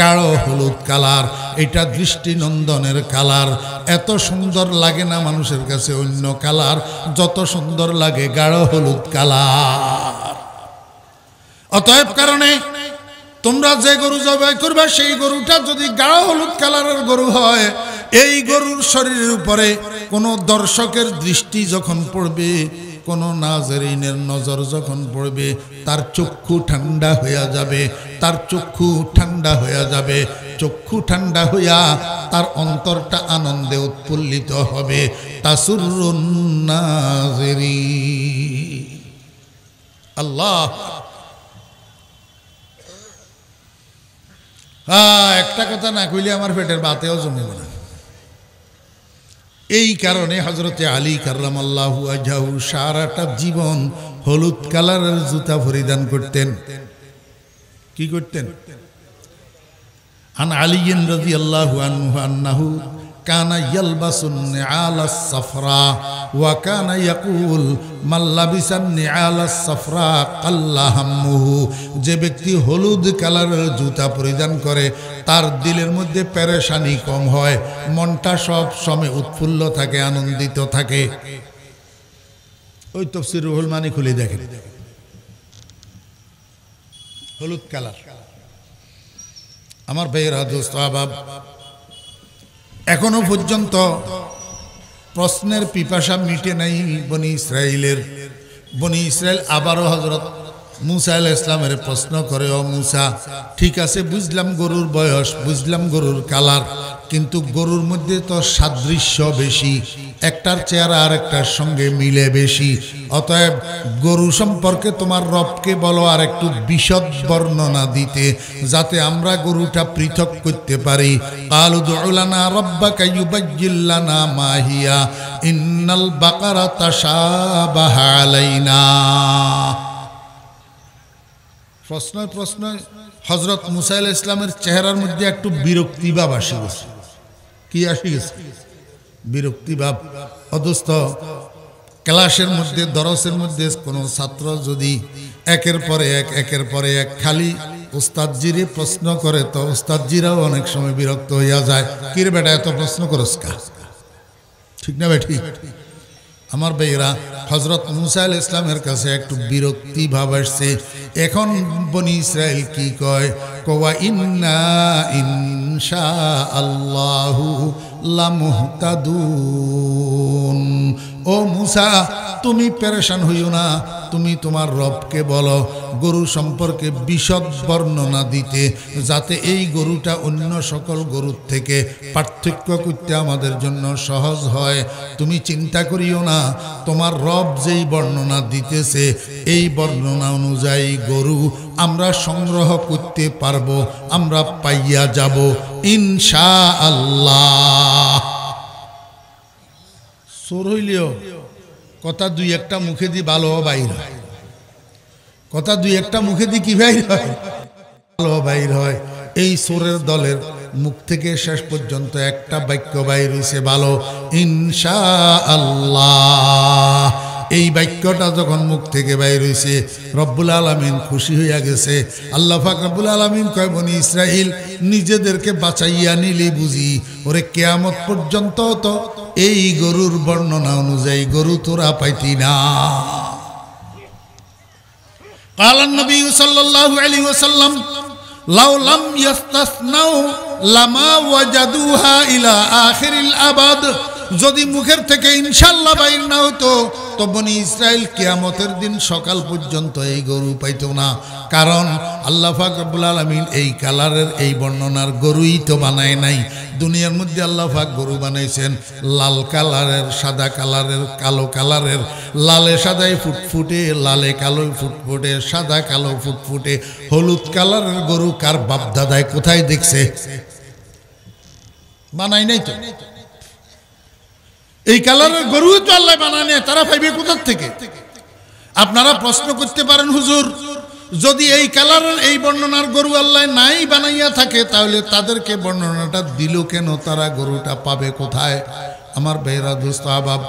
গাঢ় হলুদ কালার এটা দৃষ্টিনন্দনের কালার এত সুন্দর লাগে না মানুষের কাছে অন্য কালার যত সুন্দর লাগে গাঢ় হলুদ কালার অতএব কারণে তোমরা যে গরু জবাই করবে সেই গরুটা যদি গাঢ় হলুদ কালারের গরু হয় এই গরুর শরীরের উপরে কোনো দর্শকের দৃষ্টি যখন পড়বে কোনো নাজরিনের নজর যখন পড়বে তার চক্ষু ঠান্ডা হইয়া যাবে তার চক্ষু ঠান্ডা হইয়া যাবে চক্ষু ঠান্ডা হইয়া তার অন্তরটা আনন্দে উৎফুল্লিত হবে তাসুরি আল্লাহ হ্যাঁ একটা কথা না কইলে আমার পেটের বাতেও জমে না এই কারণে হজরতে আলী আল্লাহ আজাহু সারাটা জীবন হলুদ কালারের জুতা পরিধান করতেন কি করতেন আন আলী রাজি আল্লাহু আনহু আন্নাহু কানা আলা সাফরা ওয়া কানা যে ব্যক্তি হলুদ কালারের জুতা পরিধান করে তার দিলের মধ্যে পেরেশানি কম হয় মনটা সব সময় উৎফুল্ল থাকে আনন্দিত থাকে ওই তফসির রুহুল মানি খুলে দেখে হলুদ কালার আমার ভাইয়ের দোস্ত সাহাব এখনো পর্যন্ত প্রশ্নের পিপাসা মিটে নাই বনি ইসরায়েলের বনি ইসরায়েল আবারও হজরত মুসা আল ইসলামের প্রশ্ন করে ও মুসা ঠিক আছে বুঝলাম গরুর বয়স বুঝলাম গরুর কালার কিন্তু গরুর মধ্যে তো সাদৃশ্য বেশি একটার চেয়ার আর একটার সঙ্গে মিলে বেশি অতএব গরু সম্পর্কে তোমার রবকে বলো আর একটু বিশদ বর্ণনা দিতে যাতে আমরা গরুটা পৃথক করতে পারি কালু দৌলানা রব্বা কাইবাজ্জিল্লানা মাহিয়া ইন্নাল বাকারা তাসা প্রশ্ন প্রশ্ন হজরত মুসাইল ইসলামের চেহারার মধ্যে একটু বিরক্তি বা বাসি গেছে কি আসি গেছে বিরক্তিভাব অদুস্থ ক্লাসের মধ্যে দরসের মধ্যে কোনো ছাত্র যদি একের পরে এক একের পরে এক খালি ওস্তাদজিরে প্রশ্ন করে তো ওস্তাদজিরাও অনেক সময় বিরক্ত হইয়া যায় কির বেটা এত প্রশ্ন করস কা ঠিক না বেঠি আমার ভাইয়েরা হজরত মুসাইল ইসলামের কাছে একটু বিরক্তি ভাব আসছে এখন বনি ইসরায়েল কি কয় কোয়া ইন্না ইনশা আল্লাহু লামুহতাদুন ও মুসা তুমি পেরেশান হইও না তুমি তোমার রবকে বলো গরু সম্পর্কে বিশদ বর্ণনা দিতে যাতে এই গরুটা অন্য সকল গরুর থেকে পার্থক্য করতে আমাদের জন্য সহজ হয় তুমি চিন্তা করিও না তোমার রব যেই বর্ণনা দিতেছে এই বর্ণনা অনুযায়ী গরু আমরা সংগ্রহ করতে পারবো আমরা পাইয়া যাব ইনশা আল্লাহ চোর হইলেও কথা দুই একটা মুখে দি ভালো বাইর হয় কথা দুই একটা মুখে দি কি বাইর হয় ভালো বাইর হয় এই চোরের দলের মুখ থেকে শেষ পর্যন্ত একটা বাক্য বাইর হয়েছে ভালো ইনশা আল্লাহ এই বাক্যটা যখন মুখ থেকে বাইর হয়েছে রব্বুল আলমিন খুশি হইয়া গেছে আল্লাহ ফাক রব্বুল আলমিন কয় বনি ইসরাইল নিজেদেরকে বাঁচাইয়া নিলি বুঝি ওরে কেয়ামত পর্যন্ত তো এই গরুর বর্ণনা অনুযায়ী গরু তোরা পাইতি না কালান নবী সাল্লাল্লাহু আলাইহি ওয়াসাল্লাম লাউ লাম ইয়াসতাসনাউ লামা ইলা আখিরিল আবাদ যদি মুখের থেকে ইনশাল্লাহ বাইর না হতো তো বনি ইসরায়েল কিয়ামতের দিন সকাল পর্যন্ত এই গরু পাইত না কারণ আল্লাহ ফাকবুল আলমিন এই কালারের এই বর্ণনার গরুই তো বানায় নাই দুনিয়ার মধ্যে আল্লাহ ফাক গরু বানাইছেন লাল কালারের সাদা কালারের কালো কালারের লালে সাদাই ফুটফুটে লালে কালো ফুটফুটে সাদা কালো ফুটফুটে হলুদ কালারের গরু কার বাপ দাদায় কোথায় দেখছে বানাই নাই তো এই কালারের গরু তো আল্লাহ বানানে তারা পাইবে কোথার থেকে আপনারা প্রশ্ন করতে পারেন হুজুর যদি এই কালারের এই বর্ণনার গরু আল্লাহ নাই বানাইয়া থাকে তাহলে তাদেরকে বর্ণনাটা দিল কেন তারা গরুটা পাবে কোথায় আমার বেহরা দোস্ত আবাব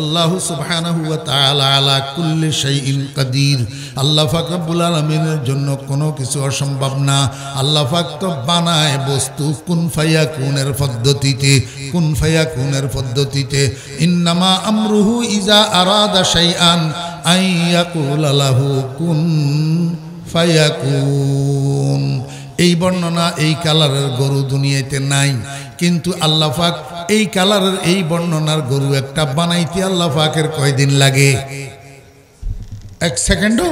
আল্লাহ সুবহানাহু ওয়া তাআলা আলা কাদির আল্লাহ পাক জন্য কোনো কিছু অসম্ভব না আল্লাহ তো বানায় বস্তু কুন ফাইয়া কুনের পদ্ধতিতে কুন ফাইয়া কুনের পদ্ধতিতে ইন্নামা আমরুহু ইজা আরাদা শাইআন আই ইয়াকুল লাহু কুন ফায়াকুন এই বর্ণনা এই কালারের গরু দুনিয়াতে নাই কিন্তু আল্লাহ এই কালারের এই বর্ণনার গরু একটা বানাইতে আল্লাহ পাকের কয়দিন লাগে এক সেকেন্ডও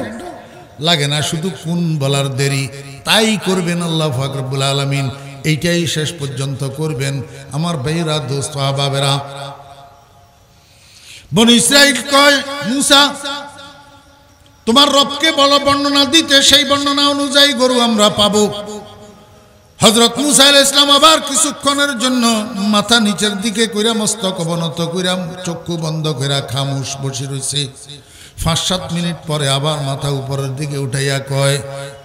লাগে না শুধু কোন বলার দেরি তাই করবেন আল্লাহ ফাকরবুল আলমিন এইটাই শেষ পর্যন্ত করবেন আমার ভাইরা দোস্ত আবাবেরা বন ইসরাইল কয় মুসা তোমার রবকে বল বর্ণনা দিতে সেই বর্ণনা অনুযায়ী গরু আমরা পাবো হজরত মুসাইল ইসলাম আবার কিছুক্ষণের জন্য মাথা নিচের দিকে কইরা মস্তক অবনত কইরা চক্ষু বন্ধ কইরা খামুশ বসে রয়েছে পাঁচ সাত মিনিট পরে আবার মাথা উপরের দিকে উঠাইয়া কয়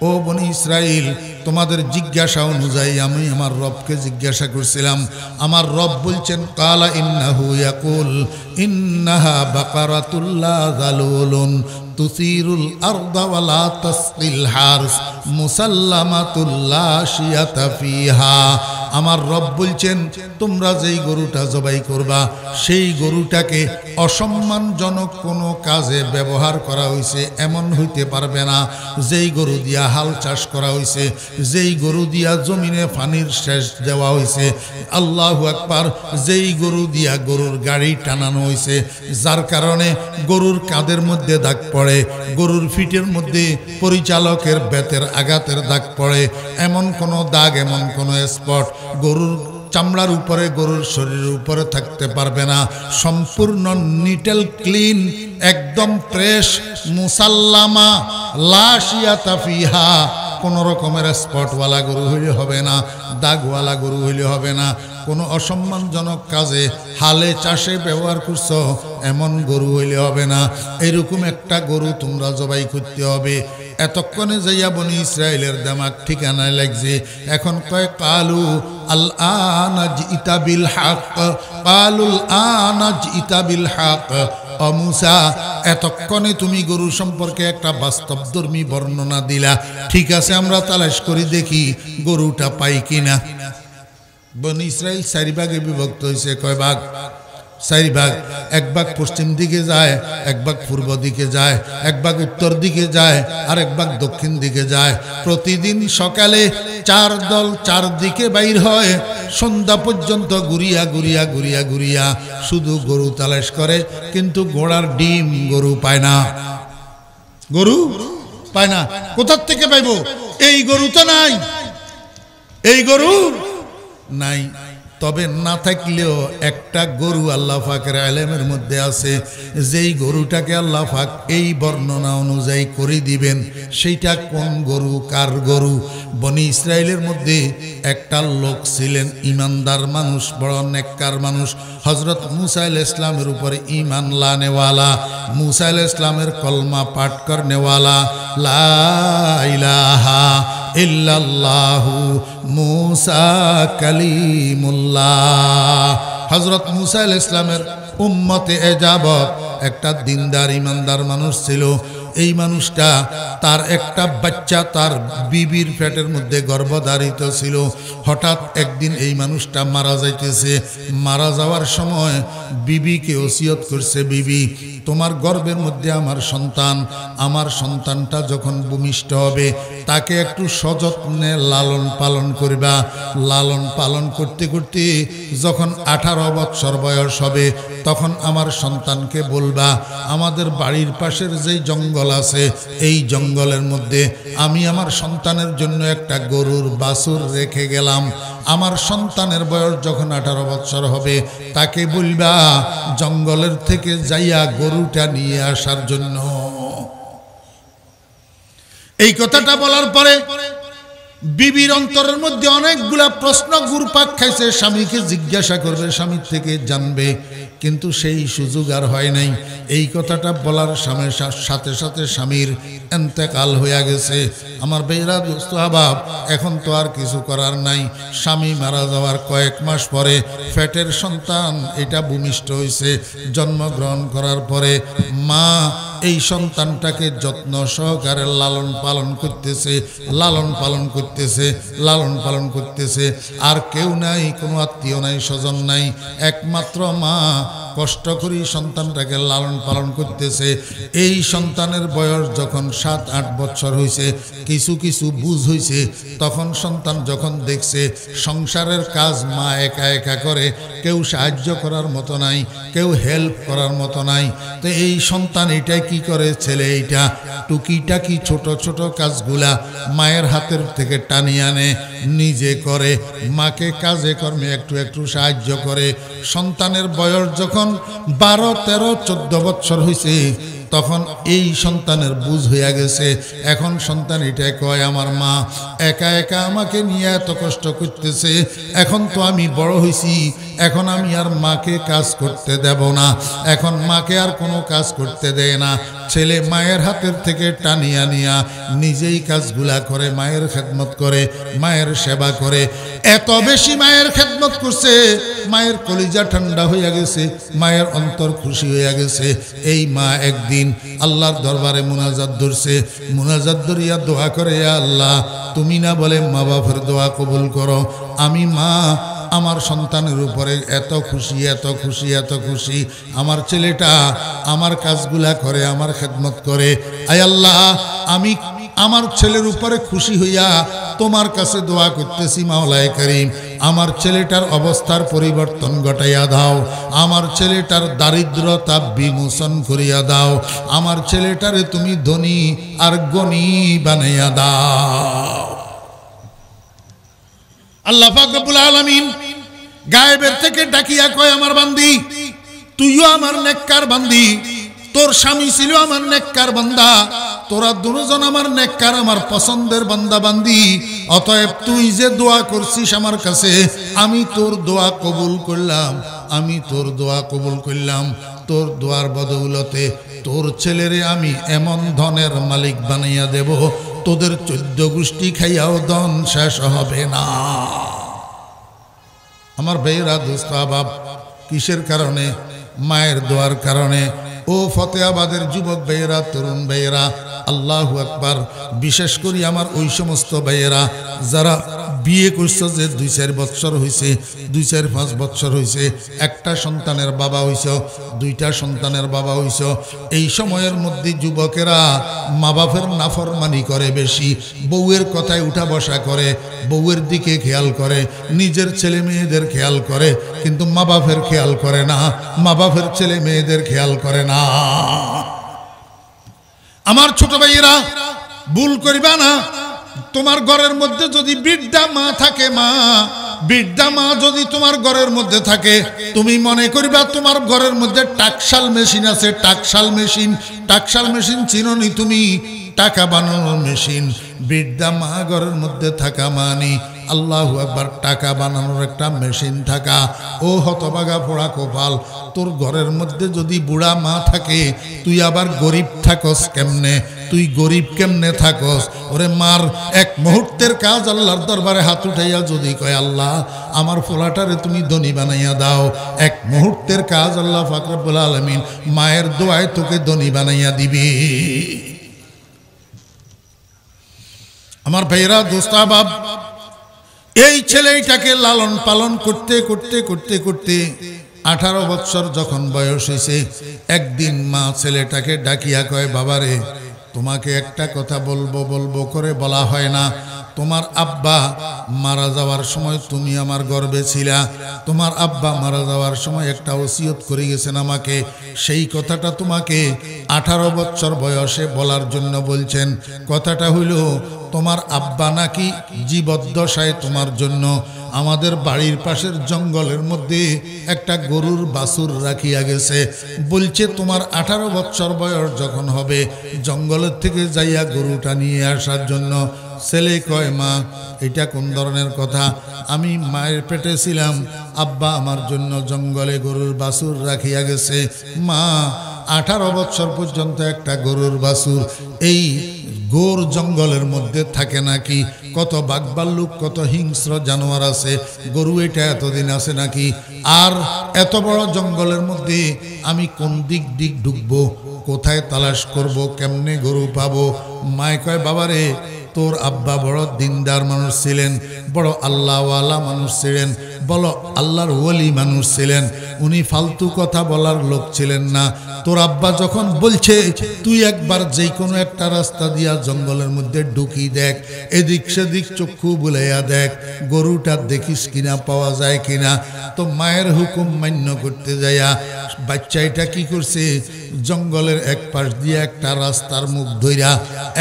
ও বনি ইসরাইল তোমাদের জিজ্ঞাসা অনুযায়ী আমি আমার রবকে জিজ্ঞাসা করছিলাম আমার রব বলছেন কালা ইন্নাহু ইয়াকুল ইন্নাহা বাকারাতুল্লাহ জালুলুন تثير الأرض ولا تسقي الحرث مسلمة لا شية فيها আমার রব বলছেন তোমরা যেই গরুটা জবাই করবা সেই গরুটাকে অসম্মানজনক কোনো কাজে ব্যবহার করা হয়েছে এমন হইতে পারবে না যেই গরু দিয়া হাল চাষ করা হয়েছে যেই গরু দিয়া জমিনে পানির শেষ দেওয়া হয়েছে আল্লাহ একবার যেই গরু দিয়া গরুর গাড়ি টানানো হয়েছে যার কারণে গরুর কাঁধের মধ্যে দাগ পড়ে গরুর ফিটের মধ্যে পরিচালকের বেতের আঘাতের দাগ পড়ে এমন কোনো দাগ এমন কোনো স্পট গরুর চামড়ার উপরে গরুর শরীরের উপরে থাকতে পারবে না সম্পূর্ণ নিটেল ক্লিন একদম ফ্রেশ মুসাল্লামা লাশিয়া তাফিহা কোনো রকমের স্পটওয়ালা গরু হইলে হবে না দাগওয়ালা গরু হইলে হবে না কোনো অসম্মানজনক কাজে হালে চাষে ব্যবহার করছ এমন গরু হইলে হবে না এরকম একটা গরু তোমরা জবাই করতে হবে এতক্ষণে যাইয়া বনি ইসরায়েলের দামাক ঠিকানায় লাগছে এখন কয় কালু আল আনাজ ইতাবিল হাক কালুল আনাজ ইতাবিল হাক অমুসা এতক্ষণে তুমি গরু সম্পর্কে একটা বাস্তবধর্মী বর্ণনা দিলা ঠিক আছে আমরা তালাশ করি দেখি গরুটা পাই কিনা বন ইসরায়েল চারি বিভক্ত হয়েছে কয় ভাগ চারি ভাগ এক ভাগ পশ্চিম দিকে যায় এক ভাগ পূর্ব দিকে যায় এক ভাগ উত্তর দিকে যায় আর এক ভাগ দক্ষিণ দিকে যায় প্রতিদিন সকালে চার দল চার দিকে বাইর হয় সন্ধ্যা পর্যন্ত ঘুরিয়া ঘুরিয়া ঘুরিয়া ঘুরিয়া শুধু গরু তালাশ করে কিন্তু ঘোড়ার ডিম গরু পায় না গরু পায় না কোথার থেকে পাইব এই গরু তো নাই এই গরু নাই তবে না থাকলেও একটা গরু আল্লাহ ফাঁকের আলেমের মধ্যে আছে যেই গরুটাকে আল্লাহ ফাঁক এই বর্ণনা অনুযায়ী করে দিবেন সেইটা কোন গরু কার গরু বনি ইসরায়েলের মধ্যে একটা লোক ছিলেন ইমানদার মানুষ বড় নেককার মানুষ হজরত মুসাইল ইসলামের উপরে ইমান লানেওয়ালা মুসাইল ইসলামের কলমা পাঠ করনেওয়ালা লাইলাহা ইল্লাল্লাহু মুসা কালিমুল্লাহ হজরত মুসা আল ইসলামের উম্মতে এজাবত একটা দিনদার ইমানদার মানুষ ছিল এই মানুষটা তার একটা বাচ্চা তার বিবির ফ্যাটের মধ্যে গর্ভধারিত ছিল হঠাৎ একদিন এই মানুষটা মারা যাইতেছে মারা যাওয়ার সময় বিবিকে ওসিয়ত করছে বিবি তোমার গর্বের মধ্যে আমার সন্তান আমার সন্তানটা যখন ভূমিষ্ট হবে তাকে একটু সযত্নে লালন পালন করিবা লালন পালন করতে করতে যখন আঠারো বৎসর বয়স হবে তখন আমার সন্তানকে বলবা আমাদের বাড়ির পাশের যেই জঙ্গল জঙ্গল আছে এই জঙ্গলের মধ্যে আমি আমার সন্তানের জন্য একটা গরুর বাসুর রেখে গেলাম আমার সন্তানের বয়স যখন আঠারো বছর হবে তাকে বলবা জঙ্গলের থেকে যাইয়া গরুটা নিয়ে আসার জন্য এই কথাটা বলার পরে বিবির অন্তরের মধ্যে অনেকগুলা প্রশ্ন গুরপাক খাইছে স্বামীকে জিজ্ঞাসা করবে স্বামীর থেকে জানবে কিন্তু সেই সুযোগ আর হয় নাই এই কথাটা বলার স্বামীর সাথে সাথে স্বামীর এন্তেকাল হইয়া গেছে আমার বেহরা দোস্ত আবাব এখন তো আর কিছু করার নাই স্বামী মারা যাওয়ার কয়েক মাস পরে ফ্যাটের সন্তান এটা ভূমিষ্ঠ হয়েছে জন্মগ্রহণ করার পরে মা এই সন্তানটাকে যত্ন সহকারে লালন পালন করতেছে লালন পালন করতে করতেছে লালন পালন করতেছে আর কেউ নাই কোনো আত্মীয় নাই স্বজন নাই একমাত্র মা কষ্ট করে সন্তানটাকে লালন পালন করতেছে এই সন্তানের বয়স যখন সাত আট বছর হয়েছে কিছু কিছু বুঝ হয়েছে তখন সন্তান যখন দেখছে সংসারের কাজ মা একা একা করে কেউ সাহায্য করার মতো নাই কেউ হেল্প করার মতো নাই তো এই সন্তান এটা কি করে ছেলে এইটা টুকিটাকি ছোট ছোট কাজগুলা মায়ের হাতের থেকে টানিয়ে আনে নিজে করে মাকে কাজে কর্মে একটু একটু সাহায্য করে সন্তানের বয়স যখন যখন বারো তেরো চোদ্দ বছর হয়েছে তখন এই সন্তানের বুঝ হইয়া গেছে এখন সন্তান এটা কয় আমার মা একা একা আমাকে নিয়ে এত কষ্ট করতেছে এখন তো আমি বড় হয়েছি এখন আমি আর মাকে কাজ করতে দেব না এখন মাকে আর কোনো কাজ করতে দেয় না ছেলে মায়ের হাতের থেকে টানিয়া নিয়া নিজেই কাজগুলা করে মায়ের খেদমত করে মায়ের সেবা করে এত বেশি মায়ের খেদমত করছে মায়ের কলিজা ঠান্ডা হইয়া গেছে মায়ের অন্তর খুশি হইয়া গেছে এই মা একদিন আল্লাহর দরবারে মোনাজাত ধরছে মোনাজাত ধরিয়া দোয়া করে আল্লাহ তুমি না বলে মা বাপের দোয়া কবুল করো আমি মা আমার সন্তানের উপরে এত খুশি এত খুশি এত খুশি আমার ছেলেটা আমার কাজগুলা করে আমার খেদমত করে আয় আল্লাহ আমি আমার ছেলের উপরে খুশি হইয়া তোমার কাছে দোয়া করতেছি মাওলায় করিম আমার ছেলেটার অবস্থার পরিবর্তন ঘটাইয়া দাও আমার ছেলেটার দারিদ্রতা বিমোচন করিয়া দাও আমার ছেলেটারে তুমি ধনী আর গণী বানাইয়া দাও আল্লাহ ফাকরুল আলমিন গায়েবের থেকে ডাকিয়া কয় আমার বান্দি তুইও আমার নেককার বান্দি তোর স্বামী ছিল আমার নেককার বান্দা তোরা দুজন আমার নেককার আমার পছন্দের বান্দা বান্দি অতএব তুই যে দোয়া করছিস আমার কাছে আমি তোর দোয়া কবুল করলাম আমি তোর দোয়া কবুল করলাম তোর দোয়ার বদৌলতে তোর ছেলেরে আমি এমন ধনের মালিক বানাইয়া দেব তোদের চোদ্দ গোষ্ঠী খাইয়াও দন শেষ হবে না আমার ভাইয়েরা দুস্তাবাব কিসের কারণে মায়ের দোয়ার কারণে ও ফতেহাবাদের যুবক ভাইয়েরা তরুণ ভাইয়েরা আল্লাহ একবার বিশেষ করি আমার ওই সমস্ত ভাইয়েরা যারা বিয়ে করছে যে দুই চার বৎসর হয়েছে দুই চার পাঁচ বৎসর হয়েছে একটা সন্তানের বাবা হয়েছ দুইটা সন্তানের বাবা হয়েছ এই সময়ের মধ্যে যুবকেরা মা বাপের নাফরমানি করে বেশি বউয়ের কথায় উঠা বসা করে বউয়ের দিকে খেয়াল করে নিজের ছেলে মেয়েদের খেয়াল করে কিন্তু মা বাপের খেয়াল করে না মা বাপের ছেলে মেয়েদের খেয়াল করে না না আমার ছোট ভাইয়েরা ভুল করিবা না তোমার ঘরের মধ্যে যদি বৃদ্ধা মা থাকে মা বৃদ্ধা মা যদি তোমার ঘরের মধ্যে থাকে তুমি মনে করিবা তোমার ঘরের মধ্যে টাকশাল মেশিন আছে টাকশাল মেশিন টাকশাল মেশিন চিননি তুমি টাকা বানানোর মেশিন বৃদ্ধা মা ঘরের মধ্যে থাকা মানি আল্লাহ একবার টাকা বানানোর একটা মেশিন থাকা ও হতবাগা ফোড়া কপাল তোর ঘরের মধ্যে যদি বুড়া মা থাকে তুই আবার গরিব থাকস কেমনে তুই গরিব কেমনে থাকস ওরে মার এক মুহূর্তের কাজ আল্লাহর দরবারে হাত উঠাইয়া যদি কয় আল্লাহ আমার ফোলাটারে তুমি ধনী বানাইয়া দাও এক মুহূর্তের কাজ আল্লাহ ফাকরাবুল আলমিন মায়ের দোয়ায় তোকে ধনী বানাইয়া দিবি আমার ভাইরা দোস্তাবাব এই ছেলেটাকে লালন পালন করতে করতে করতে করতে আঠারো বৎসর যখন বয়স হয়েছে একদিন মা ছেলেটাকে ডাকিয়া কয় বাবারে তোমাকে একটা কথা বলবো বলবো করে বলা হয় না তোমার আব্বা মারা যাওয়ার সময় তুমি আমার গর্বে ছিলা তোমার আব্বা মারা যাওয়ার সময় একটা ওসিয়ত করে গেছেন আমাকে সেই কথাটা তোমাকে আঠারো বছর বয়সে বলার জন্য বলছেন কথাটা হইল তোমার আব্বা নাকি জীবদ্দশায় তোমার জন্য আমাদের বাড়ির পাশের জঙ্গলের মধ্যে একটা গরুর বাছুর রাখিয়া গেছে বলছে তোমার আঠারো বছর বয়স যখন হবে জঙ্গলের থেকে যাইয়া গরুটা নিয়ে আসার জন্য ছেলে কয় মা এটা কোন ধরনের কথা আমি মায়ের পেটে ছিলাম আব্বা আমার জন্য জঙ্গলে গরুর বাসুর রাখিয়া গেছে মা আঠারো বছর পর্যন্ত একটা গরুর বাসুর এই গোর জঙ্গলের মধ্যে থাকে নাকি কত বাঘবাল্লুক কত হিংস্র জানোয়ার আছে গরু এটা এতদিন আছে নাকি আর এত বড় জঙ্গলের মধ্যে আমি কোন দিক দিক ঢুকবো কোথায় তালাশ করব কেমনে গরু পাবো মায় কয় বাবারে তোর আব্বা বড় দিনদার মানুষ ছিলেন বড় আল্লাহওয়ালা মানুষ ছিলেন বলো আল্লাহর ওলি মানুষ ছিলেন উনি ফালতু কথা বলার লোক ছিলেন না তোর আব্বা যখন বলছে তুই একবার যে কোনো একটা রাস্তা দিয়া জঙ্গলের মধ্যে ঢুকি দেখ এদিক সেদিক চক্ষু বুলাইয়া দেখ গরুটা দেখিস কিনা পাওয়া যায় কিনা তো মায়ের হুকুম মান্য করতে যাইয়া বাচ্চা এটা কি করছে জঙ্গলের এক পাশ দিয়ে একটা রাস্তার মুখ ধইরা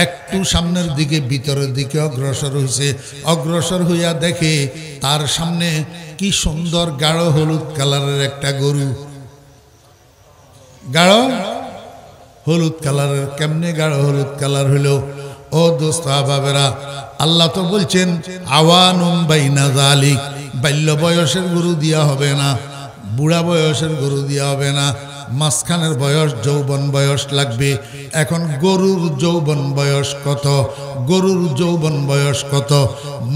একটু সামনের দিকে ভিতরের দিকে অগ্রসর হয়েছে অগ্রসর হইয়া দেখে তার সামনে কি সুন্দর গাঢ় হলুদ কালারের একটা গরু গাঢ় হলুদ কালারের কেমনে গাঢ় হলুদ কালার হইল ও দোস্ত আবাবেরা আল্লাহ তো বলছেন আওয়ানুম বাইনা জালিক বাল্য বয়সের গরু দিয়া হবে না বুড়া বয়সের গরু দিয়া হবে না মাঝখানের বয়স যৌবন বয়স লাগবে এখন গরুর যৌবন বয়স কত গরুর যৌবন বয়স কত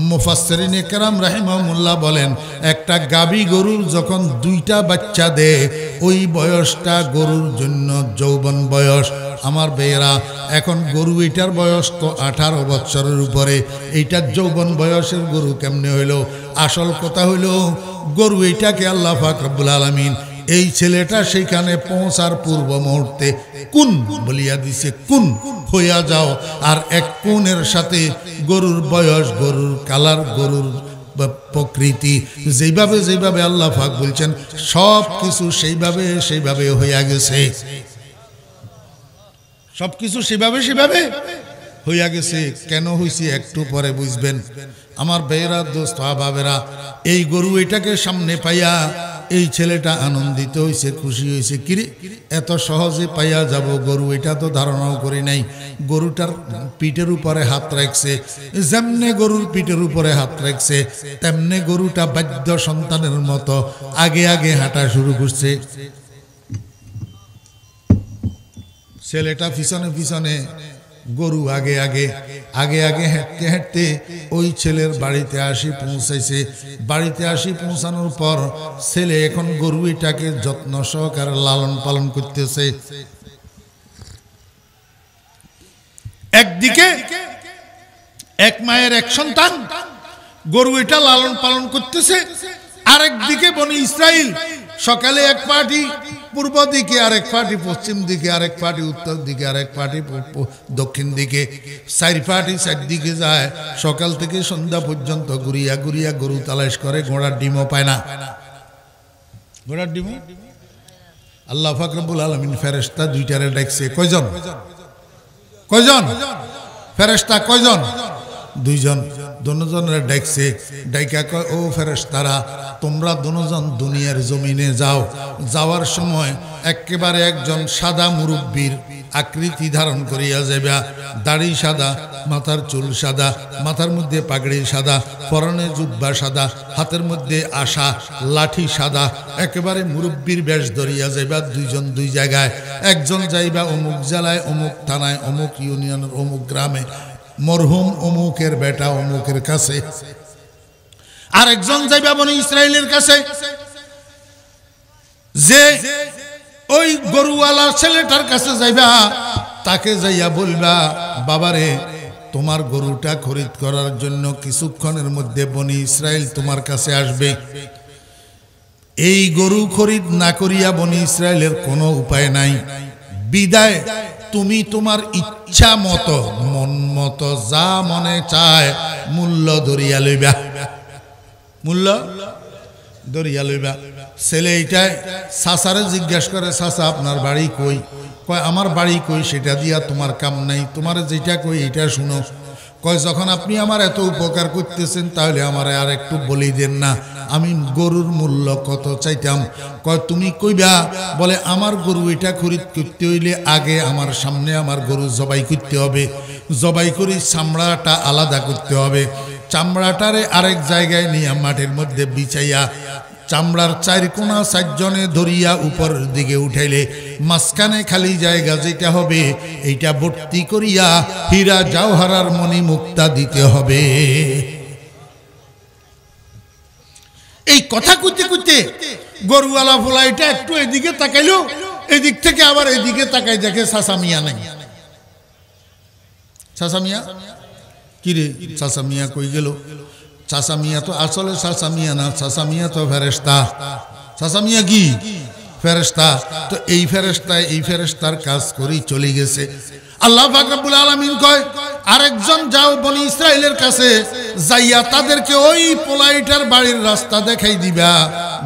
মুফাসরিনে কেরাম রাহিমুল্লাহ বলেন একটা গাবি গরুর যখন দুইটা বাচ্চা দেয় ওই বয়সটা গরুর জন্য যৌবন বয়স আমার বেয়েরা এখন গরু এটার বয়স তো আঠারো বছরের উপরে এইটার যৌবন বয়সের গরু কেমনে হইল আসল কথা হইল গরু এইটাকে আল্লাহ ফাকবুল আলমিন এই ছেলেটা সেখানে পৌঁছার পূর্ব মুহূর্তে কুন বলিয়া দিছে কুন হইয়া যাও আর এক কুনের সাথে গরুর বয়স গরুর কালার গরুর প্রকৃতি যেভাবে যেভাবে আল্লাহ ফাক বলছেন সব কিছু সেইভাবে সেইভাবে হইয়া গেছে সব কিছু সেভাবে সেভাবে হইয়া গেছে কেন হয়েছে একটু পরে বুঝবেন আমার বেয়েরা দোস্ত ভাবেরা এই গরু এটাকে সামনে পাইয়া এই ছেলেটা আনন্দিত হয়েছে খুশি হয়েছে কিরে এত সহজে পাইয়া যাব গরু এটা তো ধারণাও করি নাই গরুটার পিঠের উপরে হাত রাখছে যেমনে গরুর পিঠের উপরে হাত রাখছে তেমনে গরুটা বাদ্য সন্তানের মতো আগে আগে হাঁটা শুরু করছে ছেলেটা পিছনে পিছনে গরু আগে আগে আগে আগে হাঁটতে হাঁটতে ওই ছেলের বাড়িতে আসি পৌঁছাইছে বাড়িতে আসি পৌঁছানোর পর ছেলে এখন গরু এটাকে যত্ন সহকারে লালন পালন করতেছে একদিকে এক মায়ের এক সন্তান গরু এটা লালন পালন করতেছে আরেকদিকে বনি ইসরায়েল সকালে এক পার্টি পূর্ব দিকে আরেক পার্টি পশ্চিম দিকে আরেক পার্টি উত্তর দিকে আরেক পার্টি দক্ষিণ দিকে চার পার্টি দিকে যায় সকাল থেকে সন্ধ্যা পর্যন্ত ঘুরিয়া ঘুরিয়া গরু তালাশ করে ঘোড়ার ডিমও পায় না ঘোড়ার ডিমও আল্লাহ ফাকরবুল আলমিন ফেরেস্তা দুইটারে ডাকছে কয়জন কয়জন ফেরেস্তা কয়জন দুইজন দুজনের ডাকছে ডাইকা কয় ও ফেরেস তারা তোমরা দুজন দুনিয়ার জমিনে যাও যাওয়ার সময় একেবারে একজন সাদা মুরব্বীর আকৃতি ধারণ করিয়া যাইবা দাড়ি সাদা মাথার চুল সাদা মাথার মধ্যে পাগড়ি সাদা পরনে জুব্বা সাদা হাতের মধ্যে আশা লাঠি সাদা একেবারে মুরব্বীর বেশ ধরিয়া যাইবা দুইজন দুই জায়গায় একজন যাইবা অমুক জেলায় অমুক থানায় অমুক ইউনিয়নের অমুক গ্রামে মরহুম অমুকের বেটা অমুকের কাছে আরেকজন যাইবা বনি ইসরায়েলের কাছে যে ওই গরুওয়ালা ছেলেটার কাছে যাইবা তাকে যাইয়া বলবা বাবারে তোমার গরুটা খরিদ করার জন্য কিছুক্ষণের মধ্যে বনি ইসরায়েল তোমার কাছে আসবে এই গরু খরিদ না করিয়া বনি ইসরায়েলের কোনো উপায় নাই বিদায় তুমি তোমার ইচ্ছা মতো মন মতো যা মনে চায় মূল্য ধরিয়া লইবা মূল্য ধরিয়া লইবা ছেলে এইটাই সাসারে জিজ্ঞাসা করে সাসা আপনার বাড়ি কই কয় আমার বাড়ি কই সেটা দিয়া তোমার কাম নাই তোমার যেটা কই এটা শুনো কয় যখন আপনি আমার এত উপকার করতেছেন তাহলে আমার আর একটু বলি দেন না আমি গরুর মূল্য কত চাইতাম কয় তুমি কইবা বলে আমার গরু এটা খরিদ করতে হইলে আগে আমার সামনে আমার গরু জবাই করতে হবে জবাই করে চামড়াটা আলাদা করতে হবে চামড়াটারে আরেক জায়গায় নিয়ে মাঠের মধ্যে বিছাইয়া চামড়ার চার কোনা চারজনে ধরিয়া উপরের দিকে উঠাইলে মাঝখানে খালি জায়গা যেটা হবে এইটা ভর্তি করিয়া হীরা জাওহারার মণি মুক্তা দিতে হবে এই কথা কুতে কুতে গরুওয়ালা ফোলাইটা একটু এদিকে তাকাইলো এদিক থেকে আবার এদিকে তাকাই দেখে সাসামিয়া নাই সাসামিয়া কিরে সাসামিয়া কই গেল সাসামিয়া তো আসলে সাসামিয়া না সাসামিয়া তো ফেরেস্তা সাসামিয়া কি ফেরেস্তা তো এই ফেরেস্তায় এই ফেরেস্তার কাজ করেই চলে গেছে আল্লাহ ফাকরাবুল আলমিন কয় আরেকজন যাও বনি ইসরায়েলের কাছে যাইয়া তাদেরকে ওই পোলাইটার বাড়ির রাস্তা দেখাই দিবা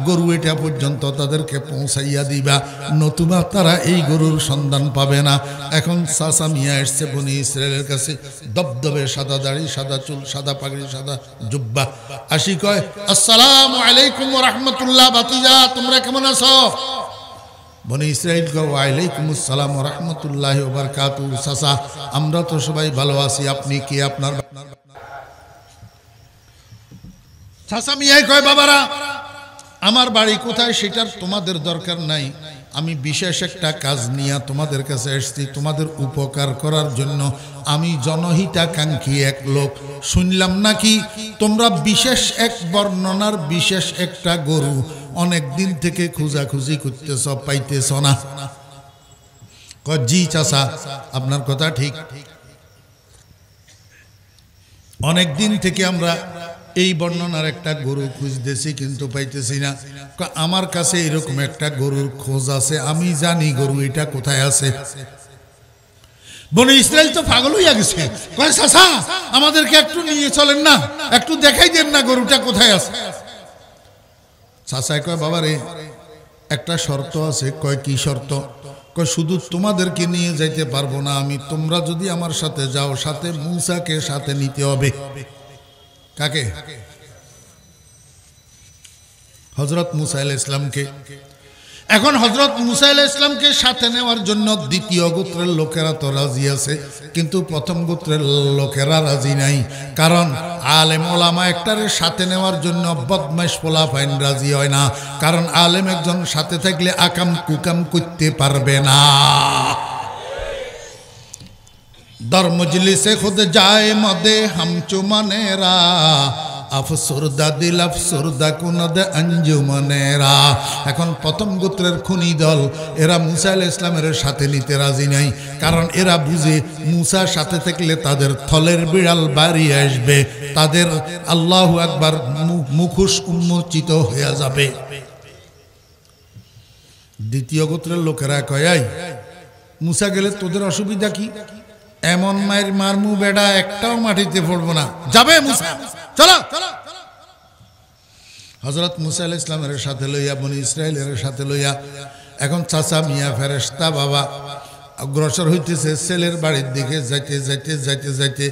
গরু এটা পর্যন্ত তাদেরকে পৌঁছাইয়া দিবা নতুবা তারা এই গরুর সন্ধান পাবে না এখন সাসা মিয়া এসছে বনি ইসরায়েলের কাছে দবদবে সাদা দাড়ি সাদা চুল সাদা পাগড়ি সাদা জুব্বা আসি কয় আসসালাম আলাইকুম রহমতুল্লাহ বাতিজা তোমরা কেমন আছো বনে ইসরায়েলকে ওয়ালাইকুমুসালাম রহমতুল্লাহ ওবরকাতু সাসা আমরা তো সবাই ভালো আছি আপনি কি আপনার সাসা মিয়াই কয় বাবারা আমার বাড়ি কোথায় সেটার তোমাদের দরকার নাই আমি বিশেষ একটা কাজ নিয়ে তোমাদের কাছে এসছি তোমাদের উপকার করার জন্য আমি জনহিতাকাঙ্ক্ষী এক লোক শুনলাম নাকি তোমরা বিশেষ এক বর্ণনার বিশেষ একটা গরু অনেক দিন থেকে খোঁজাখুঁজি করতেছ পাইতেছ না জি চাষা আপনার কথা ঠিক অনেক দিন থেকে আমরা এই বর্ণনার একটা গরু খুঁজতেছি কিন্তু পাইতেছি না আমার কাছে এরকম একটা গরুর খোঁজ আছে আমি জানি গরু এটা কোথায় আছে বনে ইসরায়েল তো পাগল হইয়া গেছে কয় আমাদেরকে একটু নিয়ে চলেন না একটু দেখাই দেন না গরুটা কোথায় আছে সাসায় কয় বাবা রে একটা শর্ত আছে কয় কি শর্ত কয় শুধু তোমাদেরকে নিয়ে যাইতে পারবো না আমি তোমরা যদি আমার সাথে যাও সাথে মুসাকে সাথে নিতে হবে কাকে হজরত মুসাইল ইসলামকে এখন হজরত মুসাইল ইসলামকে সাথে নেওয়ার জন্য দ্বিতীয় গোত্রের লোকেরা তো রাজি আছে কিন্তু প্রথম গোত্রের লোকেরা রাজি নাই কারণ আলেম ওলামা একটারে সাথে নেওয়ার জন্য বদমাইশ পোলা ফাইন রাজি হয় না কারণ আলেম একজন সাথে থাকলে আকাম কুকাম করতে পারবে না দর মজলিসে খুদ যায় মদে হামচুমানেরা আফসুরদা দিল আফসুরদা কুনদ আঞ্জুমানেরা এখন প্রথম গোত্রের খুনি দল এরা মুসা আল ইসলামের সাথে নিতে রাজি নাই কারণ এরা বুঝে মুসা সাথে থাকলে তাদের থলের বিড়াল বাড়ি আসবে তাদের আল্লাহ একবার মুখোশ উন্মোচিত হয়ে যাবে দ্বিতীয় গোত্রের লোকেরা কয়াই মুসা গেলে তোদের অসুবিধা কি এমন মায়ের মারমু বেড়া একটাও মাটিতে পড়বো না যাবে মুসা চলো হজরত মুসা আল ইসলামের সাথে লইয়া বনি ইসরায়েলের সাথে লইয়া এখন চাচা মিয়া ফেরেস্তা বাবা অগ্রসর হইতেছে ছেলের বাড়ির দিকে যাইতে যাইতে যাইতে যাইতে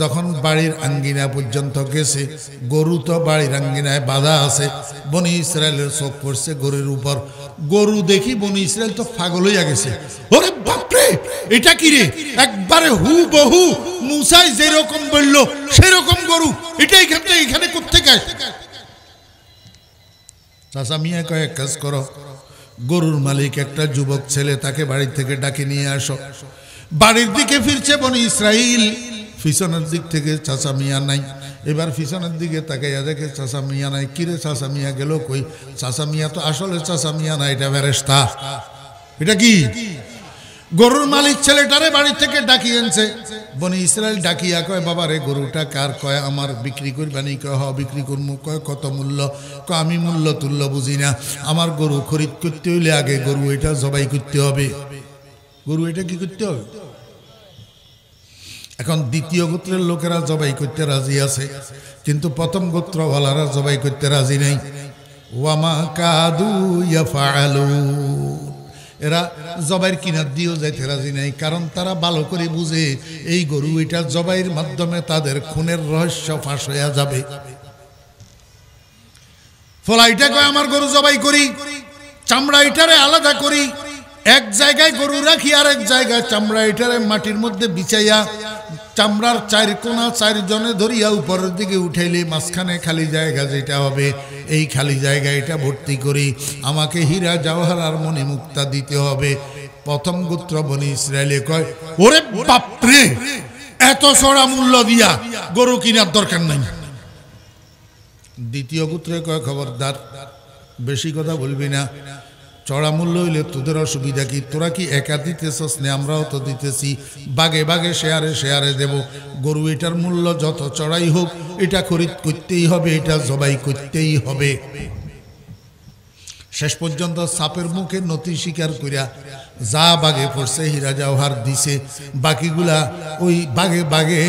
যখন বাড়ির আঙ্গিনা পর্যন্ত গেছে গরু তো বাড়ির আঙ্গিনায় বাধা আছে বনি ইসরায়েলের চোখ পড়ছে গরুর উপর গরু দেখি বনি ইসরায়েল তো ফাগল হইয়া গেছে ওরে বাপরে এটা কি রে একবারে হু বহু মুসাই যেরকম বললো সেরকম গরু এটা এখানে এখানে করতে গেছে চাষা মিয়া কয়েক কাজ করো গরুর মালিক একটা যুবক ছেলে তাকে বাড়ির থেকে ডাকে নিয়ে আসো বাড়ির দিকে ফিরছে বনি ইসরাইল ফিসনের দিক থেকে চাষা মিয়া নাই এবার ফিসনের দিকে তাকে দেখে চাষা মিয়া নাই কিরে চাষা মিয়া গেল কই চাষা মিয়া তো আসলে চাষা মিয়া না এটা ফেরেস্তা এটা কি গরুর মালিক ছেলেটারে বাড়ি থেকে ডাকিয়ে আনছে বনে ইসরায়েল ডাকিয়া কয় বাবা রে গরুটা কার কয় আমার বিক্রি নি কয় হ হ্যাঁ, বিক্রি করবো কয় কত মূল্য ক আমি মূল্য তুল্য বুঝি না আমার গরু খরিদ করতে হইলে আগে গরু এটা জবাই করতে হবে গরু এটা কি করতে হবে এখন দ্বিতীয় গোত্রের লোকেরা জবাই করতে রাজি আছে কিন্তু প্রথম গোত্র বলারা জবাই করতে রাজি নেই ওয়ামা কাদু ইয়া ফালুন এরা জবাইয়ের কিনার দিয়েও যাইতে রাজি নাই কারণ তারা ভালো করে বুঝে এই গরু এটা জবাইয়ের মাধ্যমে তাদের খুনের রহস্য ফাঁস হয়ে যাবে ফলা এটা কয় আমার গরু জবাই করি চামড়া এটারে আলাদা করি এক জায়গায় গরু রাখি আর এক জায়গায় চামড়া এটারে মাটির মধ্যে বিছাইয়া চামড়ার চার কোনা চারজনে ধরিয়া উপরের দিকে উঠাইলে মাঝখানে খালি জায়গা যেটা হবে এই খালি জায়গা এটা ভর্তি করি আমাকে হীরা জওহার আর মনে মুক্তা দিতে হবে প্রথম গোত্র বনি ইসরায়েলে কয় ওরে বাপরে এত সরা মূল্য দিয়া গরু কিনার দরকার নাই দ্বিতীয় গোত্রে কয় খবরদার বেশি কথা বলবি না চড়া মূল্য হইলে তোদের অসুবিধা কি তোরা কি একা দিতেছস নে আমরাও তো দিতেছি বাগে বাগে শেয়ারে শেয়ারে দেব গরু এটার মূল্য যত চড়াই হোক এটা খরিদ করতেই হবে এটা জবাই করতেই হবে শেষ পর্যন্ত সাপের মুখে নতি স্বীকার করিয়া যা বাগে পড়ছে হীরা জাওহার দিছে বাকিগুলা ওই বাগে বাগে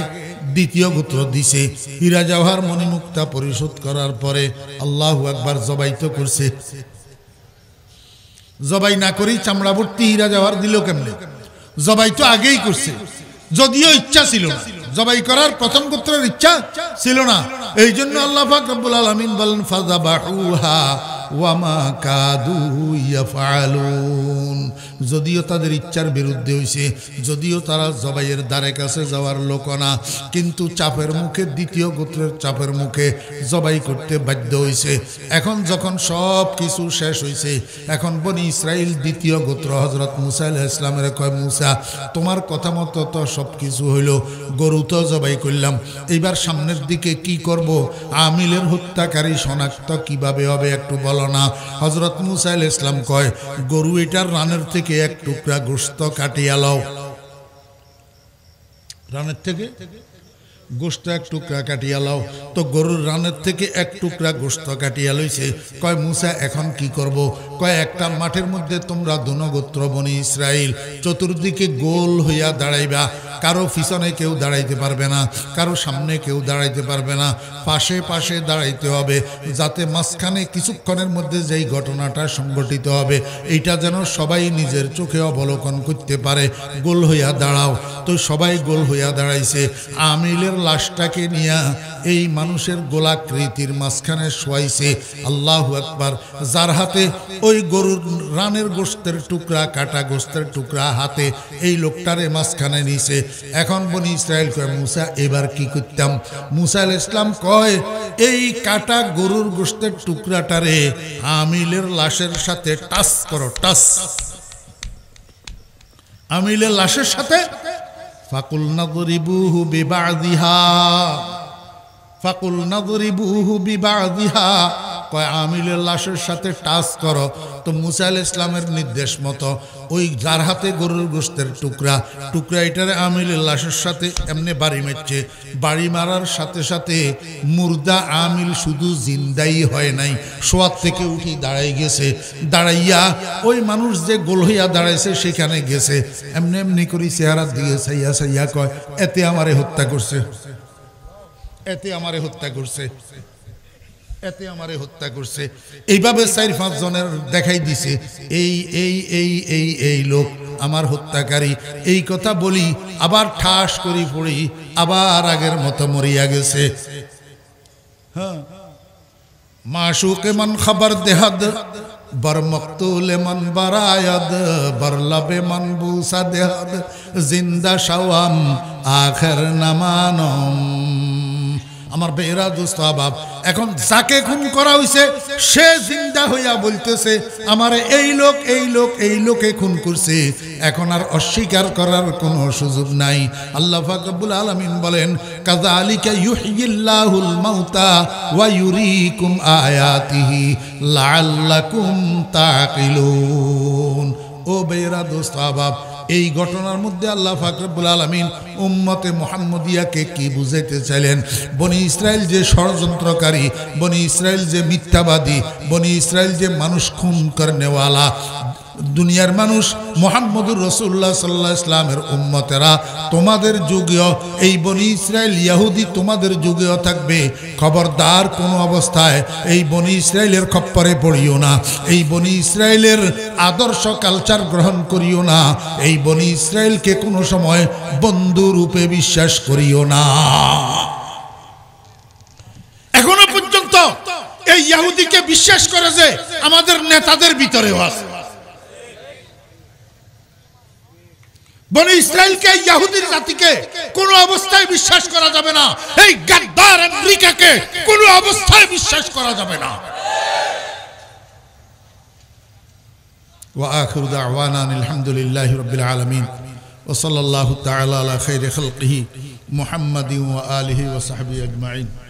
দ্বিতীয় গোত্র দিছে হীরা জাওহার মণিমুক্তা পরিশোধ করার পরে আল্লাহ একবার জবাই তো করছে জবাই না করেই ভর্তি হীরা যাওয়ার দিল কেমনে জবাই তো আগেই করছে যদিও ইচ্ছা ছিল না জবাই করার প্রথম গোত্রের ইচ্ছা ছিল না এই জন্য আল্লাহ ফাকরুল আলমিন বলেন ফাজা বাহুহা ওয়ামা কাদু ইয়াফআলুন যদিও তাদের ইচ্ছার বিরুদ্ধে হয়েছে যদিও তারা জবাইয়ের দ্বারে কাছে যাওয়ার লোক না কিন্তু চাপের মুখে দ্বিতীয় গোত্রের চাপের মুখে জবাই করতে বাধ্য হয়েছে এখন যখন সব কিছু শেষ হয়েছে এখন বনি ইসরায়েল দ্বিতীয় গোত্র হজরত মুসাইল ইসলামের কয় মুসা তোমার কথা মতো তো সব কিছু হইল গরু তো জবাই করলাম এইবার সামনের দিকে কি করব আমিলের হত্যাকারী শনাক্ত কিভাবে হবে একটু বল হলো না হজরত মুসাইল ইসলাম কয় গরু এটার রানের থেকে এক টুকরা গোস্ত কাটিয়ে লও রানের থেকে গোস্ত এক টুকরা কাটিয়া লাও তো গরুর রানের থেকে এক টুকরা গোস্ত কাটিয়া লইছে কয় মুসা এখন কি করব। কয় একটা মাঠের মধ্যে তোমরা দুনগোত্র বনি ইসরায়েল চতুর্দিকে গোল হইয়া দাঁড়াইবা কারো পিছনে কেউ দাঁড়াইতে পারবে না কারো সামনে কেউ দাঁড়াইতে পারবে না পাশে পাশে দাঁড়াইতে হবে যাতে মাঝখানে কিছুক্ষণের মধ্যে যেই ঘটনাটা সংঘটিত হবে এইটা যেন সবাই নিজের চোখে অবলোকন করতে পারে গোল হইয়া দাঁড়াও তো সবাই গোল হইয়া দাঁড়াইছে আমিলের লাশটাকে নিয়া এই মানুষের গোলাকৃতির মাঝখানে শোয়াইছে আল্লাহ একবার যার হাতে ওই গরুর রানের গোস্তের টুকরা কাটা গোস্তের টুকরা হাতে এই লোকটারে মাঝখানে নিছে এখন বনি ইসরায়েল কয় মুসা এবার কি করতাম মুসাইল ইসলাম কয় এই কাটা গরুর গোস্তের টুকরাটারে আমিলের লাশের সাথে টাচ করো টাচ আমিলের লাশের সাথে فقلنا اضربوه ببعضها فقلنا اضربوه ببعضها কয় আমিলের লাশের সাথে টাচ করো তো মুসাইল ইসলামের নির্দেশ মতো ওই যার হাতে গরুর গোস্তের টুকরা টুকরা এটারে আমিলের লাশের সাথে এমনি বাড়ি মারছে বাড়ি মারার সাথে সাথে মুর্দা আমিল শুধু জিন্দাই হয় নাই সোয়াদ থেকে উঠি দাঁড়াই গেছে দাঁড়াইয়া ওই মানুষ যে গোল হইয়া দাঁড়াইছে সেখানে গেছে এমনি এমনি করি চেহারা দিয়ে সাইয়া সাইয়া কয় এতে আমারে হত্যা করছে এতে আমারে হত্যা করছে এতে আমারে হত্যা করছে এইভাবে চার পাঁচজনের দেখাই দিছে এই এই এই এই এই লোক আমার হত্যাকারী এই কথা বলি আবার ঠাস করি পড়ি আবার আগের মতো মরিয়া গেছে হ্যাঁ মাসুকে মন খবর দেহাদ বর মকতুলে মন বারায়াদ বরলবে মান বুসা দেহাদ জিন্দা সওয়াম আখর নামানম আমার বেহরা দোস্ত আবাব এখন যাকে খুন করা হয়েছে সে জিন্দা হইয়া বলতেছে আমার এই লোক এই লোক এই লোকে খুন করছে এখন আর অস্বীকার করার কোনো সুযোগ নাই আল্লাহ ফাকবুল আলমিন বলেন কাজা আলিকা ইউহিল্লাহুল মাউতা ওয়া ইউরিকুম আয়াতিহি লাআল্লাকুম তাকিলুন ও বেহরা দোস্ত আবাব এই ঘটনার মধ্যে আল্লাহ ফাকরবুল আলমিন উম্মতে মোহাম্মদিয়াকে কি বুঝাইতে চাইলেন বনি ইসরায়েল যে ষড়যন্ত্রকারী বনি ইসরায়েল যে মিথ্যাবাদী বনি ইসরায়েল যে মানুষ খুন নেওয়ালা দুনিয়ার মানুষ মোহাম্মদুর রসুল্লাহ সাল্লা ইসলামের উম্মতেরা তোমাদের যুগেও এই বনি ইসরায়েল ইয়াহুদি তোমাদের যুগেও থাকবে খবরদার কোনো অবস্থায় এই বনি ইসরায়েলের খপ্পরে পড়িও না এই বনি ইসরায়েলের আদর্শ কালচার গ্রহণ করিও না এই বনি ইসরায়েলকে কোনো সময় বন্ধু রূপে বিশ্বাস করিও না এখনো পর্যন্ত এই ইয়াহুদিকে বিশ্বাস করে যে আমাদের নেতাদের ভিতরেও আছে বন ইসরায়েলকে ইয়াহুদির জাতিকে কোন অবস্থায় বিশ্বাস করা যাবে না এই গাদ্দার আমেরিকাকে কোন অবস্থায় বিশ্বাস করা যাবে না وآخر دعوانا الحمد لله رب العالمين وصلى الله تعالى على خير خلقه محمد وآله وصحبه أجمعين